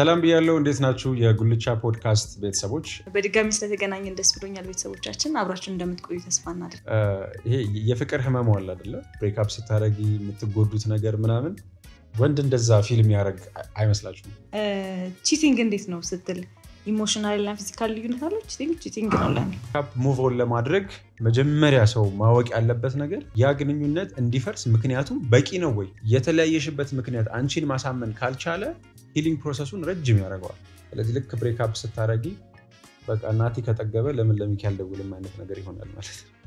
ሰላም ብያለው። እንዴት ናችሁ የጉልቻ ፖድካስት ቤተሰቦች? በድጋሚ ስለተገናኘን ደስ ብሎኛል። ቤተሰቦቻችን አብራችን እንደምትቆዩ ተስፋ እናደርግ። ይሄ የፍቅር ህመም አለ አደለ ብሬክፕ ስታደረጊ የምትጎዱት ነገር ምናምን፣ ወንድ እንደዛ ፊልም ያደረግ አይመስላችሁም? ቺቲንግ እንዴት ነው ስትል ኢሞሽናል ና ፊዚካል ልዩነት ቺቲንግ ቺቲንግ ነው። ሙቭ ኦን ለማድረግ መጀመሪያ ሰው ማወቅ ያለበት ነገር ያ ግንኙነት እንዲፈርስ ምክንያቱም በቂ ነው ወይ? የተለያየሽበት ምክንያት አንቺን ማሳመን ካልቻለ ሂሊንግ ፕሮሰሱን ረጅም ያደርገዋል። ስለዚህ ልክ ብሬክፕ ስታደረጊ በቃ ናቲ ከጠገበ ለምን ለሚኪ አልደውልም አይነት ነገር ይሆናል ማለት ነው።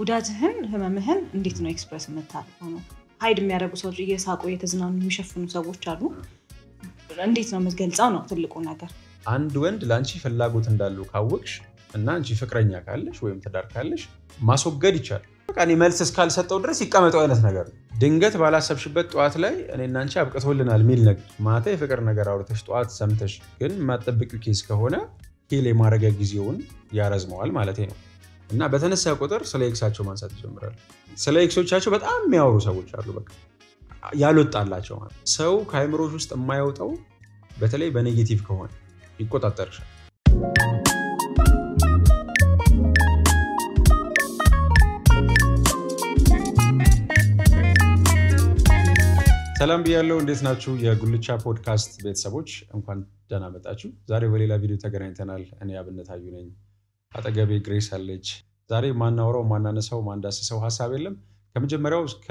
ጉዳትህን ህመምህን እንዴት ነው ኤክስፕረስ የምታደርገው? ነው ሀይድ የሚያደርጉ ሰዎች እየሳቁ እየተዝናኑ የሚሸፍኑ ሰዎች አሉ። እንዴት ነው የምትገልጸው? ነው ትልቁ ነገር። አንድ ወንድ ለአንቺ ፍላጎት እንዳለው ካወቅሽ እና አንቺ ፍቅረኛ ካለሽ ወይም ትዳር ካለሽ ማስወገድ ይቻላል። በቃ እኔ መልስ እስካልሰጠው ድረስ ይቀመጠው አይነት ነገር ነው። ድንገት ባላሰብሽበት ጠዋት ላይ እኔና አንቺ አብቅቶልናል የሚል ነገር ማታ የፍቅር ነገር አውርተሽ ጠዋት ሰምተሽ ግን የማጠብቂው ኬስ ከሆነ ሂል የማረጊያ ጊዜውን ያረዝመዋል ማለት ነው። እና በተነሳ ቁጥር ስለ ኤክሳቸው ማንሳት ይጀምራል። ስለ ኤክሶቻቸው በጣም የሚያወሩ ሰዎች አሉ። በቃ ያልወጣላቸው ማለት ሰው ከአይምሮች ውስጥ የማይወጣው በተለይ በኔጌቲቭ ከሆነ ይቆጣጠርሻል። ሰላም ብያለው። እንዴት ናችሁ? የጉልቻ ፖድካስት ቤተሰቦች እንኳን ደህና መጣችሁ። ዛሬ በሌላ ቪዲዮ ተገናኝተናል። እኔ አብነት አዩ ነኝ። አጠገቤ ግሬስ አለች። ዛሬ ማናውረው ማናነሳው፣ ማንዳስሰው ሀሳብ የለም። ከመጀመሪያው እስከ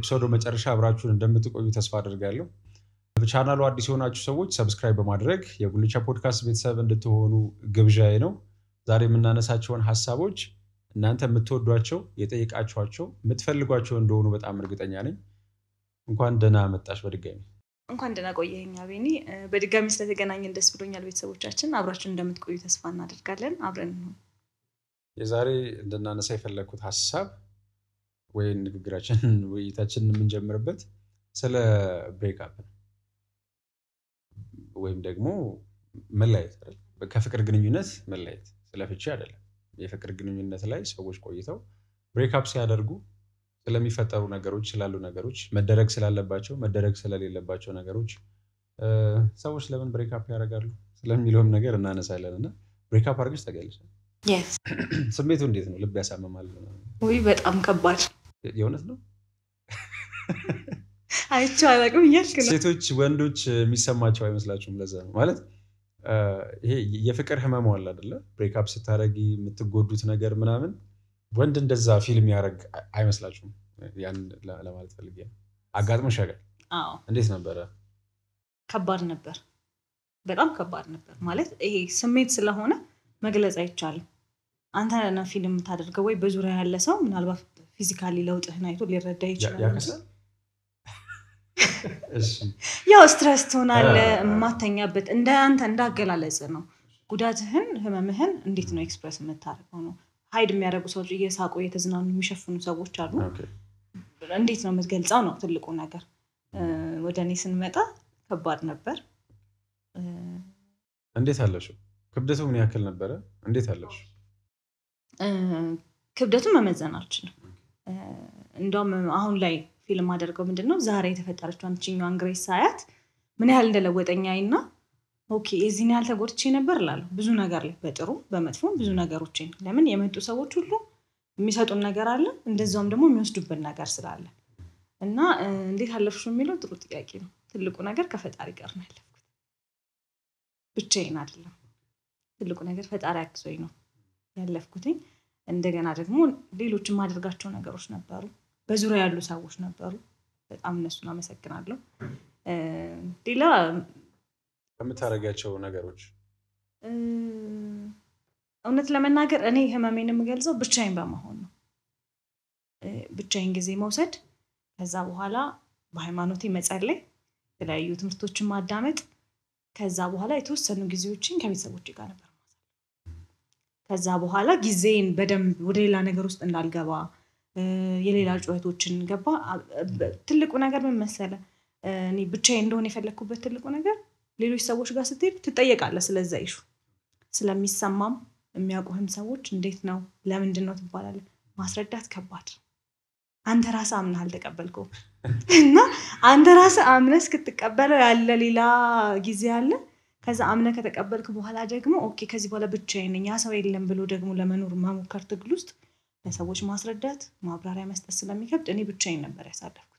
ኤፒሶዶ መጨረሻ አብራችሁን እንደምትቆዩ ተስፋ አድርጋለሁ። በቻናሉ አዲስ የሆናችሁ ሰዎች ሰብስክራይብ በማድረግ የጉልቻ ፖድካስት ቤተሰብ እንድትሆኑ ግብዣዬ ነው። ዛሬ የምናነሳቸውን ሀሳቦች እናንተ የምትወዷቸው፣ የጠይቃቸኋቸው የምትፈልጓቸው እንደሆኑ በጣም እርግጠኛ ነኝ። እንኳን ደህና መጣሽ በድጋሚ። እንኳን ደህና ቆየኸኝ አቤኔ። በድጋሚ ስለተገናኘን ደስ ብሎኛል። ቤተሰቦቻችን አብራችን እንደምትቆዩ ተስፋ እናደርጋለን። አብረን ነው የዛሬ እንድናነሳ የፈለግኩት ሀሳብ ወይ ንግግራችን ውይይታችን የምንጀምርበት ስለ ብሬክፕ ነው ወይም ደግሞ መለያየት ከፍቅር ግንኙነት መለየት ስለ ፍቺ አይደለም። የፍቅር ግንኙነት ላይ ሰዎች ቆይተው ብሬክፕ ሲያደርጉ ስለሚፈጠሩ ነገሮች ስላሉ ነገሮች መደረግ ስላለባቸው መደረግ ስለሌለባቸው ነገሮች ሰዎች ለምን ብሬክፕ ያደርጋሉ ስለሚለውም ነገር እናነሳለን እና ብሬክፕ አድርገሽ ታውቂያለሽ? ስሜቱ እንዴት ነው? ልብ ያሳምማል? ወይ? በጣም ከባድ የእውነት ነው። አይቼው አላውቅም እያልክ ነው። ሴቶች ወንዶች የሚሰማቸው አይመስላችሁም? ለዛ ነው ማለት ይሄ የፍቅር ህመም አለ አይደለ? ብሬክአፕ ስታደርጊ የምትጎዱት ነገር ምናምን ወንድ እንደዛ ፊልም ያደረግ አይመስላችሁም? ያን ለማለት ፈልግ አጋጥሞ ያውቃል? እንዴት ነበረ? ከባድ ነበር፣ በጣም ከባድ ነበር። ማለት ይሄ ስሜት ስለሆነ መግለጽ አይቻልም። አንተ ነህ ፊልም የምታደርገው ወይ በዙሪያ ያለ ሰው ምናልባት ፊዚካሊ ለውጥህን አይቶ ሊረዳ ይችላል። ያው ስትረስ ትሆናለ፣ የማተኛበት እንደ አንተ እንዳገላለጽ ነው። ጉዳትህን ህመምህን እንዴት ነው ኤክስፕረስ የምታደርገው ነው ሀይድ የሚያደርጉ ሰዎች እየሳቁ እየተዝናኑ የሚሸፍኑ ሰዎች አሉ። እንዴት ነው የምትገልጸው ነው ትልቁ ነገር። ወደ እኔ ስንመጣ ከባድ ነበር። እንዴት አለሽ ክብደቱ ምን ያክል ነበረ? እንዴት አለሽ? ክብደቱን መመዘን አልችልም። እንደውም አሁን ላይ ፊልም አደርገው ምንድን ነው ዛሬ የተፈጠረችው አንችኛ ግሬስ ሳያት ምን ያህል እንደለወጠኛ ይና ኦኬ የዚህን ያህል ተጎድቼ ነበር እላለሁ። ብዙ ነገር ላይ በጥሩ በመጥፎ ብዙ ነገሮችን ለምን የመጡ ሰዎች ሁሉ የሚሰጡን ነገር አለ፣ እንደዛውም ደግሞ የሚወስዱብን ነገር ስላለ እና እንዴት አለፍሽ የሚለው ጥሩ ጥያቄ ነው። ትልቁ ነገር ከፈጣሪ ጋር ነው ያለፍኩት፣ ብቻዬን አይደለም። ትልቁ ነገር ፈጣሪ አግዞኝ ነው ያለፍኩትኝ። እንደገና ደግሞ ሌሎች የማደርጋቸው ነገሮች ነበሩ፣ በዙሪያ ያሉ ሰዎች ነበሩ። በጣም እነሱን አመሰግናለሁ። ሌላ ከምታደርጋቸው ነገሮች እውነት ለመናገር እኔ ህመሜን የምገልጸው ብቻዬን በመሆን ነው። ብቻዬን ጊዜ መውሰድ፣ ከዛ በኋላ በሃይማኖቴ መጸለይ፣ የተለያዩ ትምህርቶችን ማዳመጥ፣ ከዛ በኋላ የተወሰኑ ጊዜዎችን ከቤተሰቦች ጋር ነበር። ከዛ በኋላ ጊዜን በደንብ ወደ ሌላ ነገር ውስጥ እንዳልገባ የሌላ ጩኸቶችን ገባ። ትልቁ ነገር ምን መሰለ፣ እኔ ብቻዬን እንደሆነ የፈለግኩበት ትልቁ ነገር ሌሎች ሰዎች ጋር ስትሄድ ትጠየቃለህ። ስለዛ ይሹ ስለሚሰማም የሚያውቁህም ሰዎች እንዴት ነው ለምንድን ነው ትባላለህ። ማስረዳት ከባድ አንተ ራስህ አምነህ አልተቀበልከውም እና አንተ ራስህ አምነህ እስክትቀበለው ያለ ሌላ ጊዜ አለ። ከዛ አምነህ ከተቀበልክ በኋላ ደግሞ ኦኬ ከዚህ በኋላ ብቻዬን ነኝ ያ ሰው የለም ብሎ ደግሞ ለመኖር መሞከር ትግል ውስጥ ለሰዎች ማስረዳት ማብራሪያ መስጠት ስለሚከብድ እኔ ብቻዬን ነበር ያሳለፍኩት።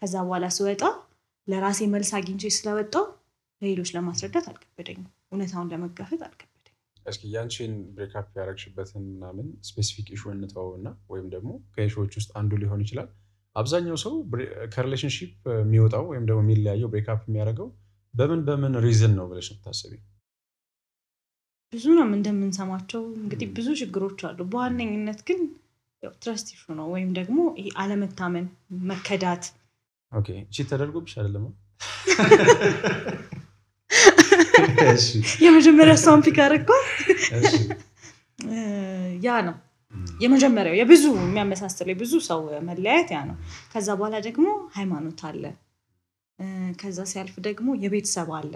ከዛ በኋላ ስወጣ ለራሴ መልስ አግኝቼ ስለወጣው ለሌሎች ለማስረዳት አልከበደኝም። እውነታውን ለመጋፈጥ አልከበደኝም። እስኪ ያንቺን ብሬክፕ ያደረግሽበትን ምናምን ስፔሲፊክ ኢሹ እንተወው እና ወይም ደግሞ ከኢሹዎች ውስጥ አንዱ ሊሆን ይችላል። አብዛኛው ሰው ከሪሌሽንሺፕ የሚወጣው ወይም ደግሞ የሚለያየው ብሬክፕ የሚያደርገው በምን በምን ሪዝን ነው ብለሽ ነው ብዙ ነው እንደምንሰማቸው እንግዲህ ብዙ ችግሮች አሉ። በዋነኝነት ግን ትረስት ኢሹ ነው ወይም ደግሞ ይሄ አለመታመን፣ መከዳት። ቺት ተደርጎብሽ አይደለም የመጀመሪያ እሷን ፒክ አደረኳት። ያ ነው የመጀመሪያው የብዙ የሚያመሳስለው ብዙ ሰው መለያየት ያ ነው። ከዛ በኋላ ደግሞ ሃይማኖት አለ። ከዛ ሲያልፍ ደግሞ የቤተሰብ አለ።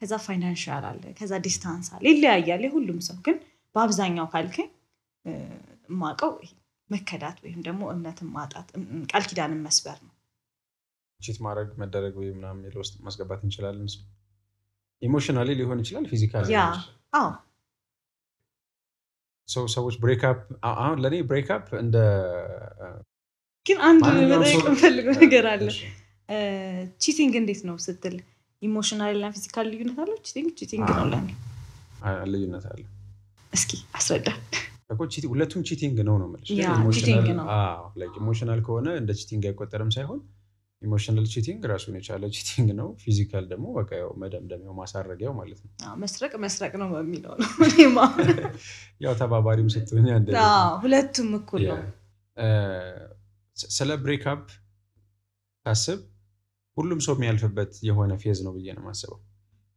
ከዛ ፋይናንሻል አለ። ከዛ ዲስታንስ አለ። ይለያያል የሁሉም ሰው ግን በአብዛኛው ካልከኝ ማቀው መከዳት ወይም ደግሞ እምነትን ማጣት ቃል ኪዳንን መስበር ነው። ቺት ማድረግ መደረግ ወይ ምናምን ውስጥ ማስገባት እንችላለን። ሰው ኢሞሽናሊ ሊሆን ይችላል፣ ፊዚካሊ ሰው ሰዎች ብሬክአፕ አሁን ለእኔ ብሬክአፕ እንደ ግን አንድ መጠየቅ የምፈልገው ነገር አለ። ቺቲንግ እንዴት ነው ስትል ኢሞሽናል ና ፊዚካል ልዩነት አለው? ቺቲንግ ቺቲንግ ነው ልዩነት አለ። እስኪ አስረዳ። ሁለቱም ቺቲንግ ነው ነው የምልሽ። ኢሞሽናል ከሆነ እንደ ቺቲንግ አይቆጠርም ሳይሆን ኢሞሽናል ቺቲንግ ራሱን የቻለ ቺቲንግ ነው። ፊዚካል ደግሞ በቃ ያው መደምደሚያው ማሳረጊያው ማለት ነው። መስረቅ መስረቅ ነው በሚለው ነው። ያው ተባባሪም ስትሆኝ ሁለቱም እኩል ነው። ስለ ብሬክፕ ታስብ ሁሉም ሰው የሚያልፍበት የሆነ ፌዝ ነው ብዬ ነው የማስበው።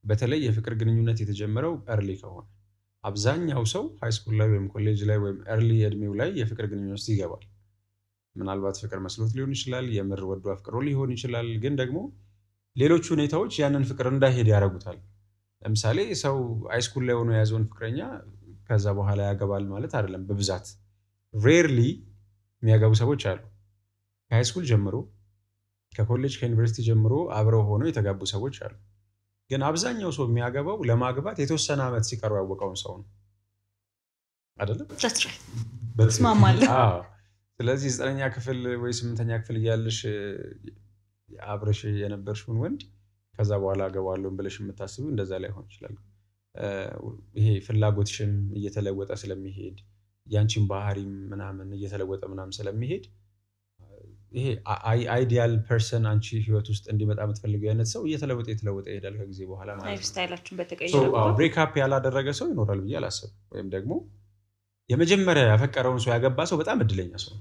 በተለይ የፍቅር ግንኙነት የተጀመረው እርሊ ከሆነ አብዛኛው ሰው ሃይስኩል ላይ ወይም ኮሌጅ ላይ ወይም እርሊ እድሜው ላይ የፍቅር ግንኙነት ይገባል። ምናልባት ፍቅር መስሎት ሊሆን ይችላል። የምር ወዶ አፍቅሮ ሊሆን ይችላል። ግን ደግሞ ሌሎች ሁኔታዎች ያንን ፍቅር እንዳይሄድ ያደርጉታል። ለምሳሌ ሰው ሃይስኩል ላይ ሆኖ የያዘውን ፍቅረኛ ከዛ በኋላ ያገባል ማለት አይደለም። በብዛት ሬርሊ የሚያገቡ ሰዎች አሉ። ከሃይስኩል ጀምሮ ከኮሌጅ ከዩኒቨርሲቲ ጀምሮ አብረው ሆነው የተጋቡ ሰዎች አሉ። ግን አብዛኛው ሰው የሚያገባው ለማግባት የተወሰነ ዓመት ሲቀሩ ያወቀውን ሰው ነው አይደለም? ስለዚህ ዘጠነኛ ክፍል ወይ ስምንተኛ ክፍል እያለሽ አብረሽ የነበርሽውን ወንድ ከዛ በኋላ አገባለሁን ብለሽ የምታስቡ እንደዛ ላይ ሆን ይችላል። ይሄ ፍላጎትሽም እየተለወጠ ስለሚሄድ ያንቺን ባህሪም ምናምን እየተለወጠ ምናምን ስለሚሄድ ይሄ አይዲያል ፐርሰን አንቺ ህይወት ውስጥ እንዲመጣ የምትፈልገው አይነት ሰው እየተለወጠ እየተለወጠ ይሄዳል ከጊዜ በኋላ ማለት ነው። ብሬክ አፕ ያላደረገ ሰው ይኖራል ብዬ አላስብም። ወይም ደግሞ የመጀመሪያ ያፈቀረውን ሰው ያገባ ሰው በጣም እድለኛ ሰው።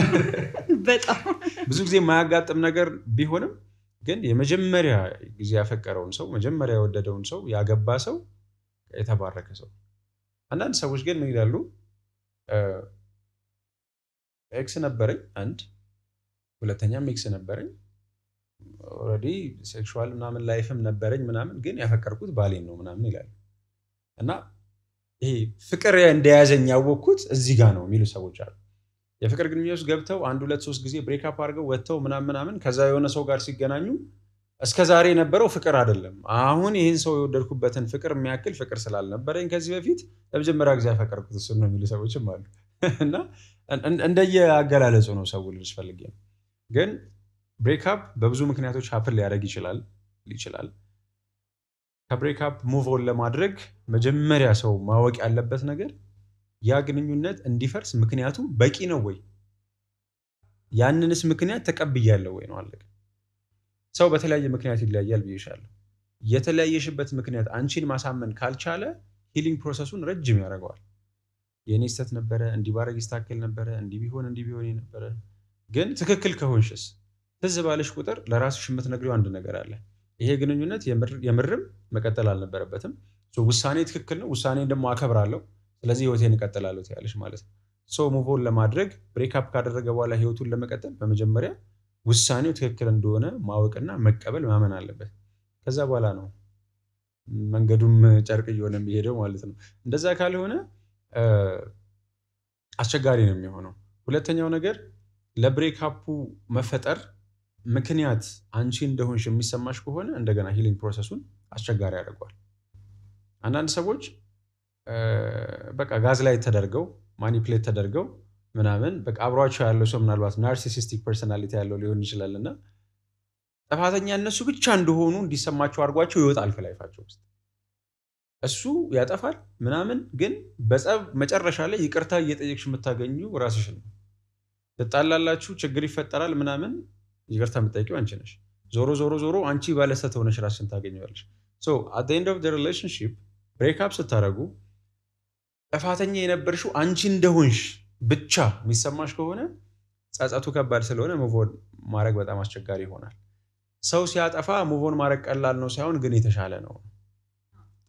በጣም ብዙ ጊዜ የማያጋጥም ነገር ቢሆንም ግን የመጀመሪያ ጊዜ ያፈቀረውን ሰው መጀመሪያ የወደደውን ሰው ያገባ ሰው የተባረከ ሰው። አንዳንድ ሰዎች ግን ምን ይላሉ? ኤክስ ነበረኝ አንድ፣ ሁለተኛም ኤክስ ነበረኝ ኦልሬዲ ሴክሹዋል ምናምን ላይፍም ነበረኝ ምናምን፣ ግን ያፈቀርኩት ባሌን ነው ምናምን ይላሉ እና ይሄ ፍቅር እንደያዘኝ ያወቅኩት እዚህ ጋር ነው የሚሉ ሰዎች አሉ። የፍቅር ግንኙነት ገብተው አንድ ሁለት ሶስት ጊዜ ብሬክአፕ አድርገው ወጥተው ምናምን ምናምን ከዛ የሆነ ሰው ጋር ሲገናኙ እስከ ዛሬ የነበረው ፍቅር አይደለም። አሁን ይህን ሰው የወደድኩበትን ፍቅር የሚያክል ፍቅር ስላልነበረኝ ከዚህ በፊት ለመጀመሪያ ጊዜ ያፈቀርኩት እሱን ነው የሚሉ ሰዎችም አሉ። እና እንደየ አገላለጹ ነው ሰው ልጅ ፈልጌ ነው። ግን ብሬክአፕ በብዙ ምክንያቶች ሀፕን ሊያደርግ ይችላል ይችላል ከብሬክፕ ሙቭ ለማድረግ መጀመሪያ ሰው ማወቅ ያለበት ነገር ያ ግንኙነት እንዲፈርስ ምክንያቱ በቂ ነው ወይ? ያንንስ ምክንያት ተቀብያለሁ ወይ ነው። አለ ሰው በተለያየ ምክንያት ይለያያል ብዬሻለሁ። የተለያየሽበት ምክንያት አንቺን ማሳመን ካልቻለ ሂሊንግ ፕሮሰሱን ረጅም ያደርገዋል። የእኔ ስተት ነበረ፣ እንዲባረግ ይስታክል ነበረ፣ እንዲ ቢሆን እንዲ ቢሆን ነበረ። ግን ትክክል ከሆንሽስ ትዝ ባለሽ ቁጥር ለራስሽ የምትነግሪው አንድ ነገር አለ ይሄ ግንኙነት የምርም መቀጠል አልነበረበትም። ውሳኔ ትክክል ነው፣ ውሳኔ ደግሞ አከብራለሁ፣ ስለዚህ ህይወቴን እቀጥላለሁ ትያለሽ ማለት ነው። ሰው ሙቮን ለማድረግ ብሬክአፕ ካደረገ በኋላ ህይወቱን ለመቀጠል በመጀመሪያ ውሳኔው ትክክል እንደሆነ ማወቅና መቀበል ማመን አለበት። ከዛ በኋላ ነው መንገዱም ጨርቅ እየሆነ የሚሄደው ማለት ነው። እንደዛ ካልሆነ አስቸጋሪ ነው የሚሆነው። ሁለተኛው ነገር ለብሬክአፑ መፈጠር ምክንያት አንቺ እንደሆንሽ የሚሰማሽ ከሆነ እንደገና ሂሊንግ ፕሮሰሱን አስቸጋሪ ያደርገዋል። አንዳንድ ሰዎች በቃ ጋዝ ላይ ተደርገው ማኒፕሌት ተደርገው ምናምን በቃ አብሯቸው ያለው ሰው ምናልባት ናርሲሲስቲክ ፐርሰናሊቲ ያለው ሊሆን ይችላል እና ጥፋተኛ እነሱ ብቻ እንደሆኑ እንዲሰማቸው አድርጓቸው ይወጣል ከላይፋቸው ውስጥ እሱ ያጠፋል ምናምን፣ ግን በጸብ መጨረሻ ላይ ይቅርታ እየጠየቅሽ የምታገኙ ራስሽን ነው። ትጣላላችሁ፣ ችግር ይፈጠራል ምናምን ይቅርታ የምጠይቂው አንቺ ነሽ። ዞሮ ዞሮ ዞሮ አንቺ ባለሰት ሆነሽ ራስሽን ታገኘዋለሽ። አት ኤንድ ኦፍ ሪሌሽንሽፕ ብሬክአፕ ስታደርጉ ጥፋተኛ የነበርሽው አንቺ እንደሆንሽ ብቻ የሚሰማሽ ከሆነ ጸጸቱ ከባድ ስለሆነ ሙቮን ማድረግ በጣም አስቸጋሪ ይሆናል። ሰው ሲያጠፋ ሙቮን ማድረግ ቀላል ነው ሳይሆን ግን የተሻለ ነው።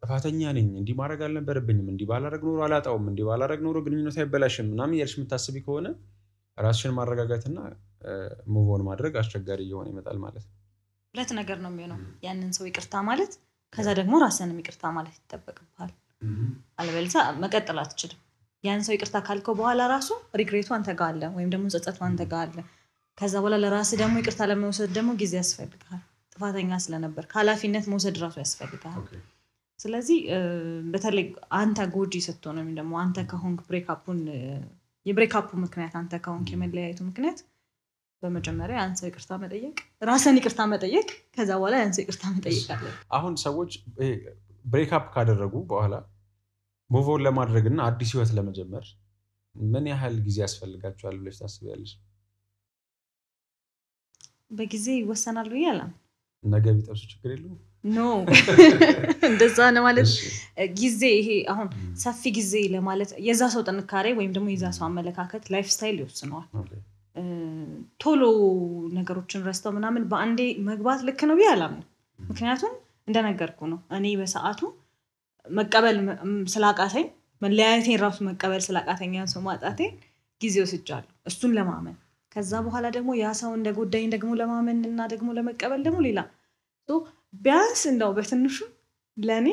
ጥፋተኛ ነኝ፣ እንዲህ ማድረግ አልነበረብኝም፣ እንዲህ ባላረግ ኖሮ አላጣውም፣ እንዲህ ባላረግ ኖሮ ግንኙነት አይበላሽም ምናምን እያልሽ የምታስቢ ከሆነ ራስሽን ማረጋጋትና ሙቮን ማድረግ አስቸጋሪ እየሆነ ይመጣል ማለት ነው። ሁለት ነገር ነው የሚሆነው፣ ያንን ሰው ይቅርታ ማለት፣ ከዛ ደግሞ ራስንም ይቅርታ ማለት ይጠበቅብሃል። አለበለዚያ መቀጠል አትችልም። ያን ሰው ይቅርታ ካልከው በኋላ ራሱ ሪግሬቱ አንተ ጋ አለ፣ ወይም ደግሞ ጸጸቱ አንተ ጋ አለ። ከዛ በኋላ ለራስ ደግሞ ይቅርታ ለመውሰድ ደግሞ ጊዜ ያስፈልግሃል። ጥፋተኛ ስለነበር ከሀላፊነት መውሰድ ራሱ ያስፈልግሃል። ስለዚህ በተለይ አንተ ጎጂ ስትሆን ወይም ደግሞ አንተ ከሆንክ ብሬክፑን የብሬክፑ ምክንያት አንተ ከሆንክ የመለያየቱ ምክንያት በመጀመሪያ ያን ሰው ይቅርታ መጠየቅ፣ ራስን ይቅርታ መጠየቅ፣ ከዛ በኋላ ያን ሰው ይቅርታ መጠየቅ አለ። አሁን ሰዎች ብሬክፕ ካደረጉ በኋላ ሙቮን ለማድረግ እና አዲስ ህይወት ለመጀመር ምን ያህል ጊዜ ያስፈልጋቸዋል ብለች ታስቢያለች በጊዜ ይወሰናል ብዬ አላምን። ነገ ቢጠብሱ ችግር የለ ኖ እንደዛ ነው ማለት ጊዜ ይሄ አሁን ሰፊ ጊዜ ለማለት የዛ ሰው ጥንካሬ ወይም ደግሞ የዛ ሰው አመለካከት ላይፍ ስታይል ይወስነዋል። ቶሎ ነገሮችን ረስተው ምናምን በአንዴ መግባት ልክ ነው ብዬ አላምንም። ምክንያቱም እንደነገርኩ ነው እኔ በሰዓቱ መቀበል ስላቃተኝ መለያየቴን ራሱ መቀበል ስላቃተኝ ሰው ማጣቴን ጊዜ ወስጃለሁ እሱን ለማመን። ከዛ በኋላ ደግሞ ያ ሰው እንደ ጉዳይን ደግሞ ለማመን እና ደግሞ ለመቀበል ደግሞ ሌላ ቢያንስ እንደው በትንሹ ለእኔ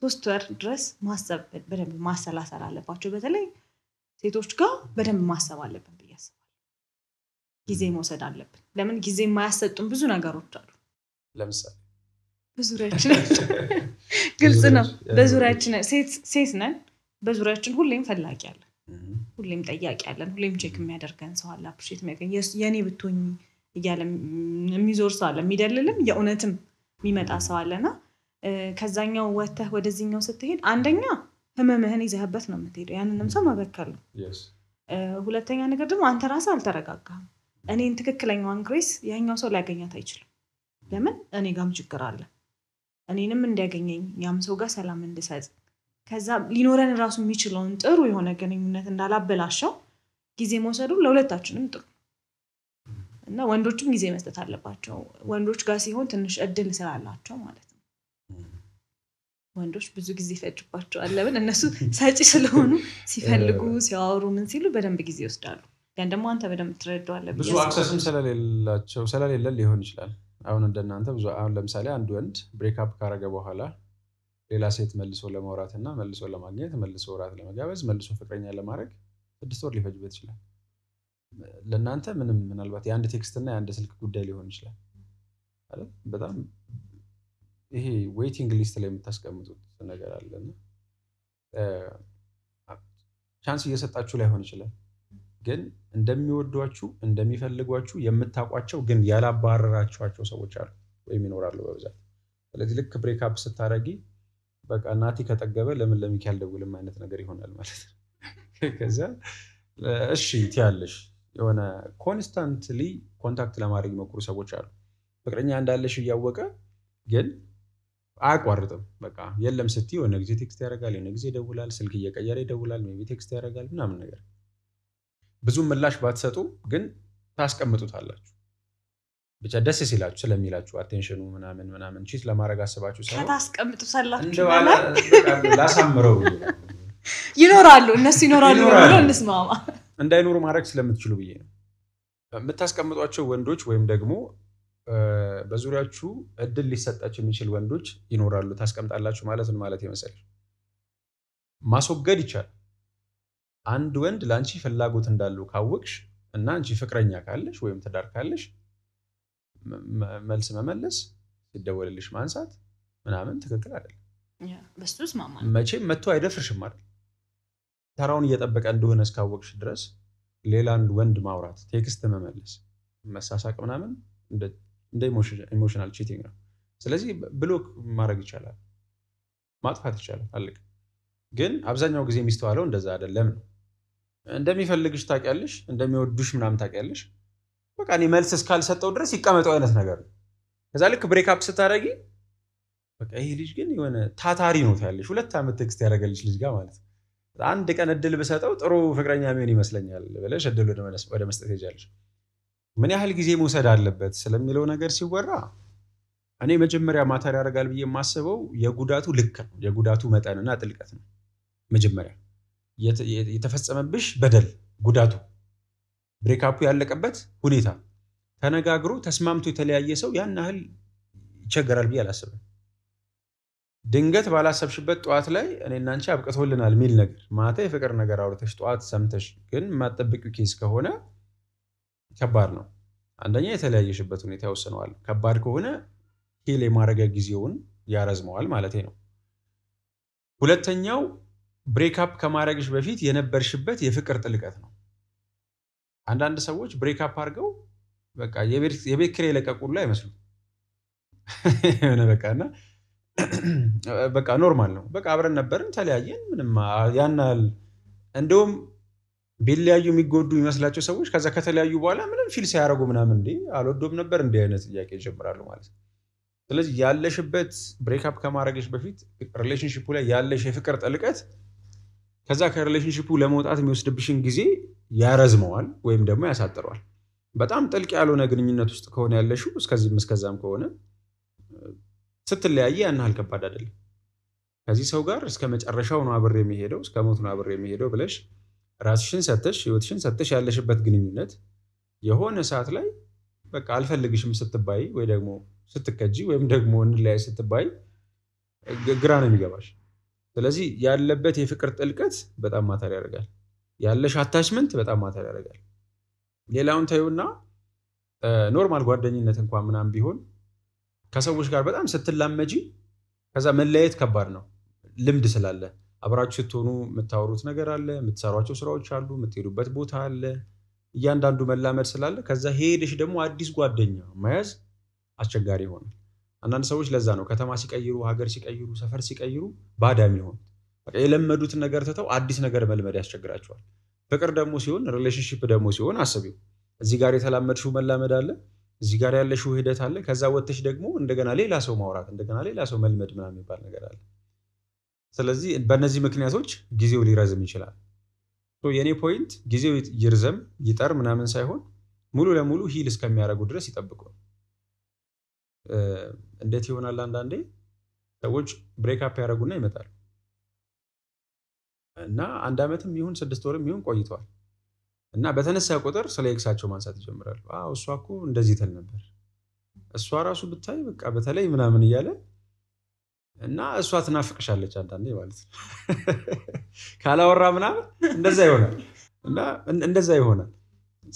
ሶስት ወር ድረስ ማሰብ በደንብ ማሰላሰል አለባቸው። በተለይ ሴቶች ጋር በደንብ ማሰብ አለብን። ጊዜ መውሰድ አለብን። ለምን ጊዜ የማያሰጡን ብዙ ነገሮች አሉ። ለምሳሌ በዙሪያችን ግልጽ ነው። በዙሪያችን ሴት ነን። በዙሪያችን ሁሌም ፈላጊ አለን፣ ሁሌም ጠያቂ አለን፣ ሁሌም ቼክ የሚያደርገን ሰው አለ፣ አፕሪሼት የሚያገኝ የእኔ ብትሆኝ እያለ የሚዞር ሰው አለ፣ የሚደልልም የእውነትም የሚመጣ ሰው አለና ከዛኛው ወተህ ወደዚህኛው ስትሄድ አንደኛ ህመምህን ይዘህበት ነው የምትሄደው። ያንንም ሰው መበከል ነው። ሁለተኛ ነገር ደግሞ አንተ ራስ አልተረጋጋም። እኔን ትክክለኛዋን ግሬስ ያኛው ሰው ሊያገኛት አይችልም። ለምን እኔ ጋም ችግር አለ። እኔንም እንዲያገኘኝ ያም ሰው ጋር ሰላም እንድሰጥ ከዛ ሊኖረን እራሱ የሚችለውን ጥሩ የሆነ ግንኙነት እንዳላበላሸው ጊዜ መውሰዱ ለሁለታችንም ጥሩ እና ወንዶችም ጊዜ መስጠት አለባቸው። ወንዶች ጋር ሲሆን ትንሽ እድል ስላላቸው ማለት ነው። ወንዶች ብዙ ጊዜ ይፈጅባቸዋል። ለምን እነሱ ሰጪ ስለሆኑ ሲፈልጉ፣ ሲያወሩ ምን ሲሉ በደንብ ጊዜ ይወስዳሉ። ግን ደግሞ አንተ በደንብ ትረዳዋለህ። ብዙ አክሰስም ስለሌላቸው ስለሌለ ሊሆን ይችላል። አሁን እንደናንተ ብዙ አሁን ለምሳሌ አንድ ወንድ ብሬክአፕ ካረገ በኋላ ሌላ ሴት መልሶ ለማውራት እና መልሶ ለማግኘት መልሶ ውራት ለመጋበዝ መልሶ ፍቅረኛ ለማድረግ ስድስት ወር ሊፈጅበት ይችላል። ለእናንተ ምንም ምናልባት የአንድ ቴክስት እና የአንድ ስልክ ጉዳይ ሊሆን ይችላል። በጣም ይሄ ዌይቲንግ ሊስት ላይ የምታስቀምጡት ነገር አለና ቻንስ እየሰጣችሁ ላይሆን ይችላል ግን እንደሚወዷችሁ እንደሚፈልጓችሁ የምታውቋቸው ግን ያላባረራችኋቸው ሰዎች አሉ ወይም ይኖራሉ በብዛት። ስለዚህ ልክ ብሬክአፕ ስታደርጊ በቃ እናቴ ከጠገበ ለምን ለሚኪ አልደውልም አይነት ነገር ይሆናል ማለት ነው። ከዚያ እሺ ትያለሽ። የሆነ ኮንስታንትሊ ኮንታክት ለማድረግ ይሞክሩ ሰዎች አሉ። ፍቅረኛ እንዳለሽ እያወቀ ግን አያቋርጥም። በቃ የለም ስትይ የሆነ ጊዜ ቴክስት ያደርጋል፣ የሆነ ጊዜ ይደውላል፣ ስልክ እየቀየረ ይደውላል፣ ቴክስት ያደርጋል ምናምን ነገር ብዙ ምላሽ ባትሰጡ ግን ታስቀምጡታላችሁ። ብቻ ደስ ሲላችሁ ስለሚላችሁ አቴንሽኑ ምናምን ምናምን ቺት ለማድረግ አስባችሁ ታስቀምጡታላችሁ። ይኖራሉ እነሱ ይኖራሉ ብሎ እንስማማ። እንዳይኖሩ ማድረግ ስለምትችሉ ብዬ ነው። የምታስቀምጧቸው ወንዶች ወይም ደግሞ በዙሪያችሁ እድል ሊሰጣቸው የሚችል ወንዶች ይኖራሉ። ታስቀምጣላችሁ ማለት ማለት የመሰለሽ ማስወገድ ይቻላል። አንድ ወንድ ለአንቺ ፍላጎት እንዳለው ካወቅሽ እና አንቺ ፍቅረኛ ካለሽ ወይም ትዳር ካለሽ መልስ መመለስ፣ ሲደወልልሽ ማንሳት ምናምን ትክክል አይደለም። መቼም መጥቶ አይደፍርሽም አይደል? ተራውን እየጠበቀ እንደሆነ እስካወቅሽ ድረስ ሌላ አንድ ወንድ ማውራት፣ ቴክስት መመለስ፣ መሳሳቅ ምናምን እንደ ኢሞሽናል ቺቲንግ ነው። ስለዚህ ብሎክ ማድረግ ይቻላል፣ ማጥፋት ይቻላል። አለቅ ግን አብዛኛው ጊዜ የሚስተዋለው እንደዛ አይደለም ነው። እንደሚፈልግሽ ታውቂያለሽ፣ እንደሚወዱሽ ምናምን ታውቂያለሽ። በቃ እኔ መልስ እስካልሰጠው ድረስ ይቀመጠው አይነት ነገር ነው። ከዛ ልክ ብሬክአፕ ስታደርጊ በቃ ይሄ ልጅ ግን የሆነ ታታሪ ነው ትያለሽ። ሁለት ዓመት ቴክስት ያደረገልሽ ልጅ ጋር ማለት ነው። አንድ ቀን እድል ብሰጠው ጥሩ ፍቅረኛ የሚሆን ይመስለኛል ብለሽ እድል ወደ መስጠት ሄጃለሽ። ምን ያህል ጊዜ መውሰድ አለበት ስለሚለው ነገር ሲወራ እኔ መጀመሪያ ማተር ያደርጋል ብዬ የማስበው የጉዳቱ ልክ ነው፣ የጉዳቱ መጠንና ጥልቀት ነው መጀመሪያ የተፈጸመብሽ በደል ጉዳቱ ብሬካፑ ያለቀበት ሁኔታ ተነጋግሮ ተስማምቶ የተለያየ ሰው ያን ያህል ይቸገራል ብዬ አላስብም። ድንገት ባላሰብሽበት ጠዋት ላይ እኔ እናንቺ አብቅቶልናል የሚል ነገር ማታ የፍቅር ነገር አውርተሽ ጠዋት ሰምተሽ ግን የማትጠብቂው ኬስ ከሆነ ከባድ ነው። አንደኛ የተለያየሽበት ሁኔታ ይወስነዋል። ከባድ ከሆነ ሂል የማረጊያ ጊዜውን ያረዝመዋል ማለት ነው። ሁለተኛው ብሬክአፕ ከማድረግሽ በፊት የነበርሽበት የፍቅር ጥልቀት ነው። አንዳንድ ሰዎች ብሬክአፕ አድርገው በቃ የቤት ኪራይ የለቀቁላ አይመስሉም። የሆነ በቃ እና በቃ ኖርማል ነው። በቃ አብረን ነበርን፣ ተለያየን፣ ምንም ያናል። እንደውም ቢለያዩ የሚጎዱ የሚመስላቸው ሰዎች ከዛ ከተለያዩ በኋላ ምንም ፊል ሳያደርጉ ምናምን እንዲ አልወዶም ነበር እንዲህ አይነት ጥያቄ ይጀምራሉ ማለት ነው። ስለዚህ ያለሽበት ብሬክአፕ ከማድረግሽ በፊት ሪሌሽንሽፑ ላይ ያለሽ የፍቅር ጥልቀት ከዛ ከሪሌሽንሽፑ ለመውጣት የሚወስድብሽን ጊዜ ያረዝመዋል ወይም ደግሞ ያሳጥረዋል። በጣም ጥልቅ ያልሆነ ግንኙነት ውስጥ ከሆነ ያለሽው እስከዚህም እስከዛም ከሆነ ስትለያየ ያን ያህል ከባድ አይደለም። ከዚህ ሰው ጋር እስከ መጨረሻው ነው የሚሄደው እስከ ሞት ነው የሚሄደው ብለሽ ራስሽን ሰተሽ ህይወትሽን ሰተሽ ያለሽበት ግንኙነት የሆነ ሰዓት ላይ በቃ አልፈልግሽም ስትባይ ወይ ደግሞ ስትከጂ ወይም ደግሞ እንለያይ ስትባይ ግራ ነው የሚገባሽ። ስለዚህ ያለበት የፍቅር ጥልቀት በጣም ማተር ያደርጋል። ያለሽ አታችመንት በጣም ማተር ያደርጋል። ሌላውን ተዩና ኖርማል ጓደኝነት እንኳን ምናምን ቢሆን ከሰዎች ጋር በጣም ስትላመጂ ከዛ መለያየት ከባድ ነው። ልምድ ስላለ አብራችሁ ስትሆኑ የምታወሩት ነገር አለ፣ የምትሰሯቸው ስራዎች አሉ፣ የምትሄዱበት ቦታ አለ። እያንዳንዱ መላመድ ስላለ ከዛ ሄደሽ ደግሞ አዲስ ጓደኛ መያዝ አስቸጋሪ ይሆናል። አንዳንድ ሰዎች ለዛ ነው ከተማ ሲቀይሩ፣ ሀገር ሲቀይሩ፣ ሰፈር ሲቀይሩ ባዳ የሚሆኑት። በቃ የለመዱትን ነገር ትተው አዲስ ነገር መልመድ ያስቸግራቸዋል። ፍቅር ደግሞ ሲሆን፣ ሪሌሽንሽፕ ደግሞ ሲሆን አስቢው። እዚህ ጋር የተላመድሽው መላመድ አለ፣ እዚህ ጋር ያለሽው ሂደት አለ። ከዛ ወጥተሽ ደግሞ እንደገና ሌላ ሰው ማውራት፣ እንደገና ሌላ ሰው መልመድ ምናምን የሚባል ነገር አለ። ስለዚህ በእነዚህ ምክንያቶች ጊዜው ሊረዝም ይችላል። የእኔ ፖይንት ጊዜው ይርዘም ይጠር ምናምን ሳይሆን ሙሉ ለሙሉ ሂል እስከሚያደርጉ ድረስ ይጠብቁ። እንዴት ይሆናል? አንዳንዴ ሰዎች ብሬክአፕ ያደረጉና ይመጣሉ እና አንድ ዓመትም ይሁን ስድስት ወርም ይሁን ቆይተዋል እና በተነሳ ቁጥር ስለ ኤክሳቸው ማንሳት ይጀምራሉ። እሷ እኮ እንደዚህ ትል ነበር፣ እሷ ራሱ ብታይ በቃ በተለይ ምናምን እያለ እና እሷ ትናፍቅሻለች አንዳንዴ ማለት ነው። ካላወራ ምናምን እንደዛ ይሆናል እና እንደዛ ይሆናል።